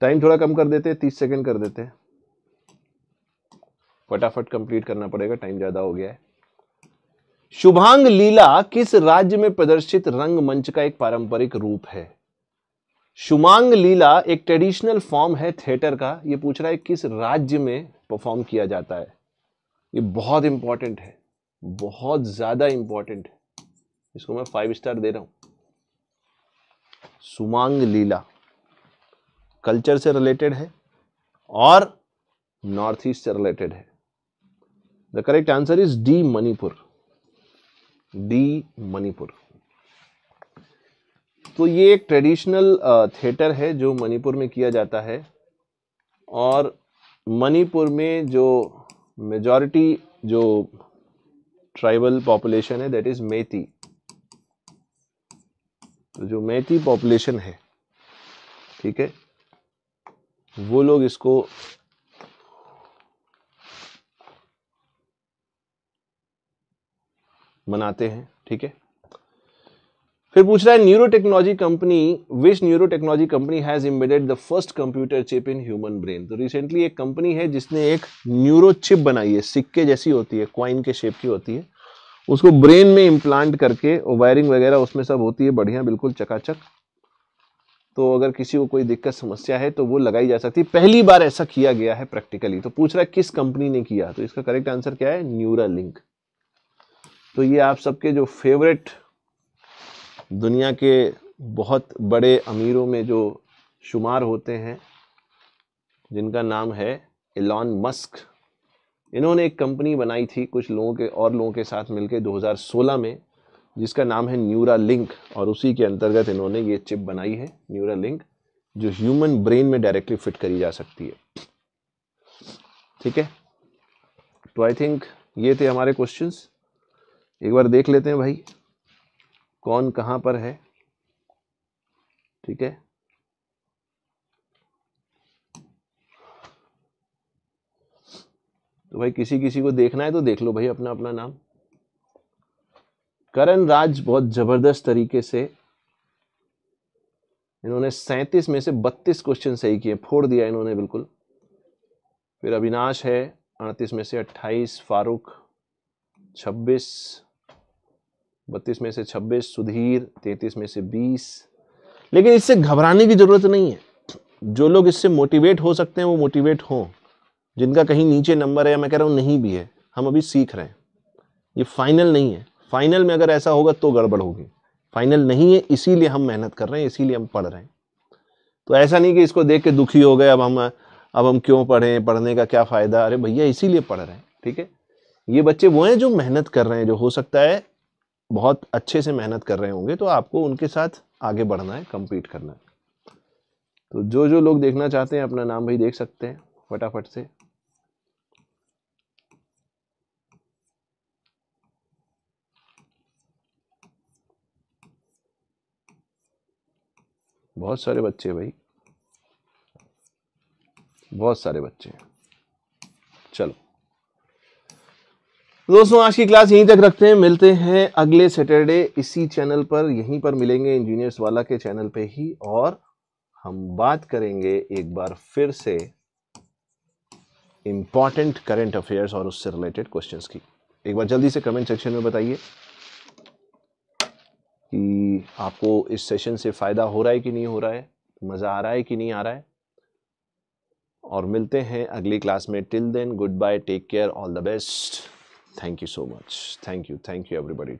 टाइम थोड़ा कम कर देते तीस सेकंड कर देते फटाफट कंप्लीट करना पड़ेगा टाइम ज्यादा हो गया है शुभांग लीला किस राज्य में प्रदर्शित रंगमंच का एक पारंपरिक रूप है शुमांग लीला एक ट्रेडिशनल फॉर्म है थिएटर का ये पूछ रहा है किस राज्य में परफॉर्म किया जाता है ये बहुत इंपॉर्टेंट है बहुत ज़्यादा इंपॉर्टेंट है इसको मैं फाइव स्टार दे रहा हूं सुमांग लीला कल्चर से रिलेटेड है और नॉर्थ ईस्ट से रिलेटेड है the correct answer is D Manipur D Manipur तो ये एक ट्रेडिशनल थिएटर है जो मणिपुर में किया जाता है और मणिपुर में जो मेजॉरिटी जो ट्राइबल पॉपुलेशन है दैट इज़ मेथी तो जो मेथी पॉपुलेशन है ठीक है वो लोग इसको मनाते हैं ठीक है फिर पूछ रहा है neuro technology company which neuro technology company has embedded the first computer chip in human brain तो रिसेंटली एक कंपनी है जिसने एक न्यूरो चिप बनाई है सिक्के जैसी होती है क्वाइन के शेप की होती है उसको ब्रेन में इम्प्लांट करके वायरिंग वगैरह उसमें सब होती है बढ़िया बिल्कुल चकाचक तो अगर किसी को कोई दिक्कत समस्या है तो वो लगाई जा सकती है पहली बार ऐसा किया गया है प्रैक्टिकली तो पूछ रहा है किस कंपनी ने किया तो इसका करेक्ट आंसर क्या है न्यूरा लिंक तो ये आप सबके जो फेवरेट दुनिया के बहुत बड़े अमीरों में जो शुमार होते हैं जिनका नाम है एलॉन मस्क इन्होंने एक कंपनी बनाई थी कुछ लोगों के और लोगों के साथ मिलकर 2016 में जिसका नाम है न्यूरा लिंक और उसी के अंतर्गत इन्होंने ये चिप बनाई है न्यूरा लिंक जो ह्यूमन ब्रेन में डायरेक्टली फिट करी जा सकती है ठीक है तो आई थिंक ये थे हमारे क्वेश्चंस एक बार देख लेते हैं भाई कौन कहां पर है ठीक है तो भाई किसी किसी को देखना है तो देख लो भाई अपना अपना नाम करण राज बहुत जबरदस्त तरीके से इन्होंने 37 में से बत्तीस क्वेश्चन सही किए फोड़ दिया इन्होंने बिल्कुल फिर अविनाश है अड़तीस में से 28 फारूक छब्बीस बत्तीस में से छब्बीस सुधीर तैतीस में से बीस लेकिन इससे घबराने की ज़रूरत नहीं है जो लोग इससे मोटिवेट हो सकते हैं वो मोटिवेट हों जिनका कहीं नीचे नंबर है या मैं कह रहा हूँ नहीं भी है हम अभी सीख रहे हैं ये फाइनल नहीं है फाइनल में अगर ऐसा होगा तो गड़बड़ होगी फाइनल नहीं है इसीलिए हम मेहनत कर रहे हैं इसीलिए हम पढ़ रहे हैं तो ऐसा नहीं कि इसको देख के दुखी हो गए अब हम अब हम क्यों पढ़ें पढ़ने का क्या फ़ायदा अरे भैया इसीलिए पढ़ रहे हैं ठीक है ये बच्चे वो हैं जो मेहनत कर रहे हैं जो हो सकता है बहुत अच्छे से मेहनत कर रहे होंगे तो आपको उनके साथ आगे बढ़ना है कम्पीट करना है तो जो जो लोग देखना चाहते हैं अपना नाम भाई देख सकते हैं फटाफट से बहुत सारे बच्चे भाई बहुत सारे बच्चे हैं चलो दोस्तों आज की क्लास यहीं तक रखते हैं मिलते हैं अगले सैटरडे इसी चैनल पर यहीं पर मिलेंगे इंजीनियर्स वाला के चैनल पे ही और हम बात करेंगे एक बार फिर से इम्पॉर्टेंट करेंट अफेयर्स और उससे रिलेटेड क्वेश्चंस की एक बार जल्दी से कमेंट सेक्शन में बताइए कि आपको इस सेशन से फ़ायदा हो रहा है कि नहीं हो रहा है मज़ा आ रहा है कि नहीं आ रहा है और मिलते हैं अगली क्लास में till then goodbye take care all the best Thank you so much. Thank you. Thank you, everybody.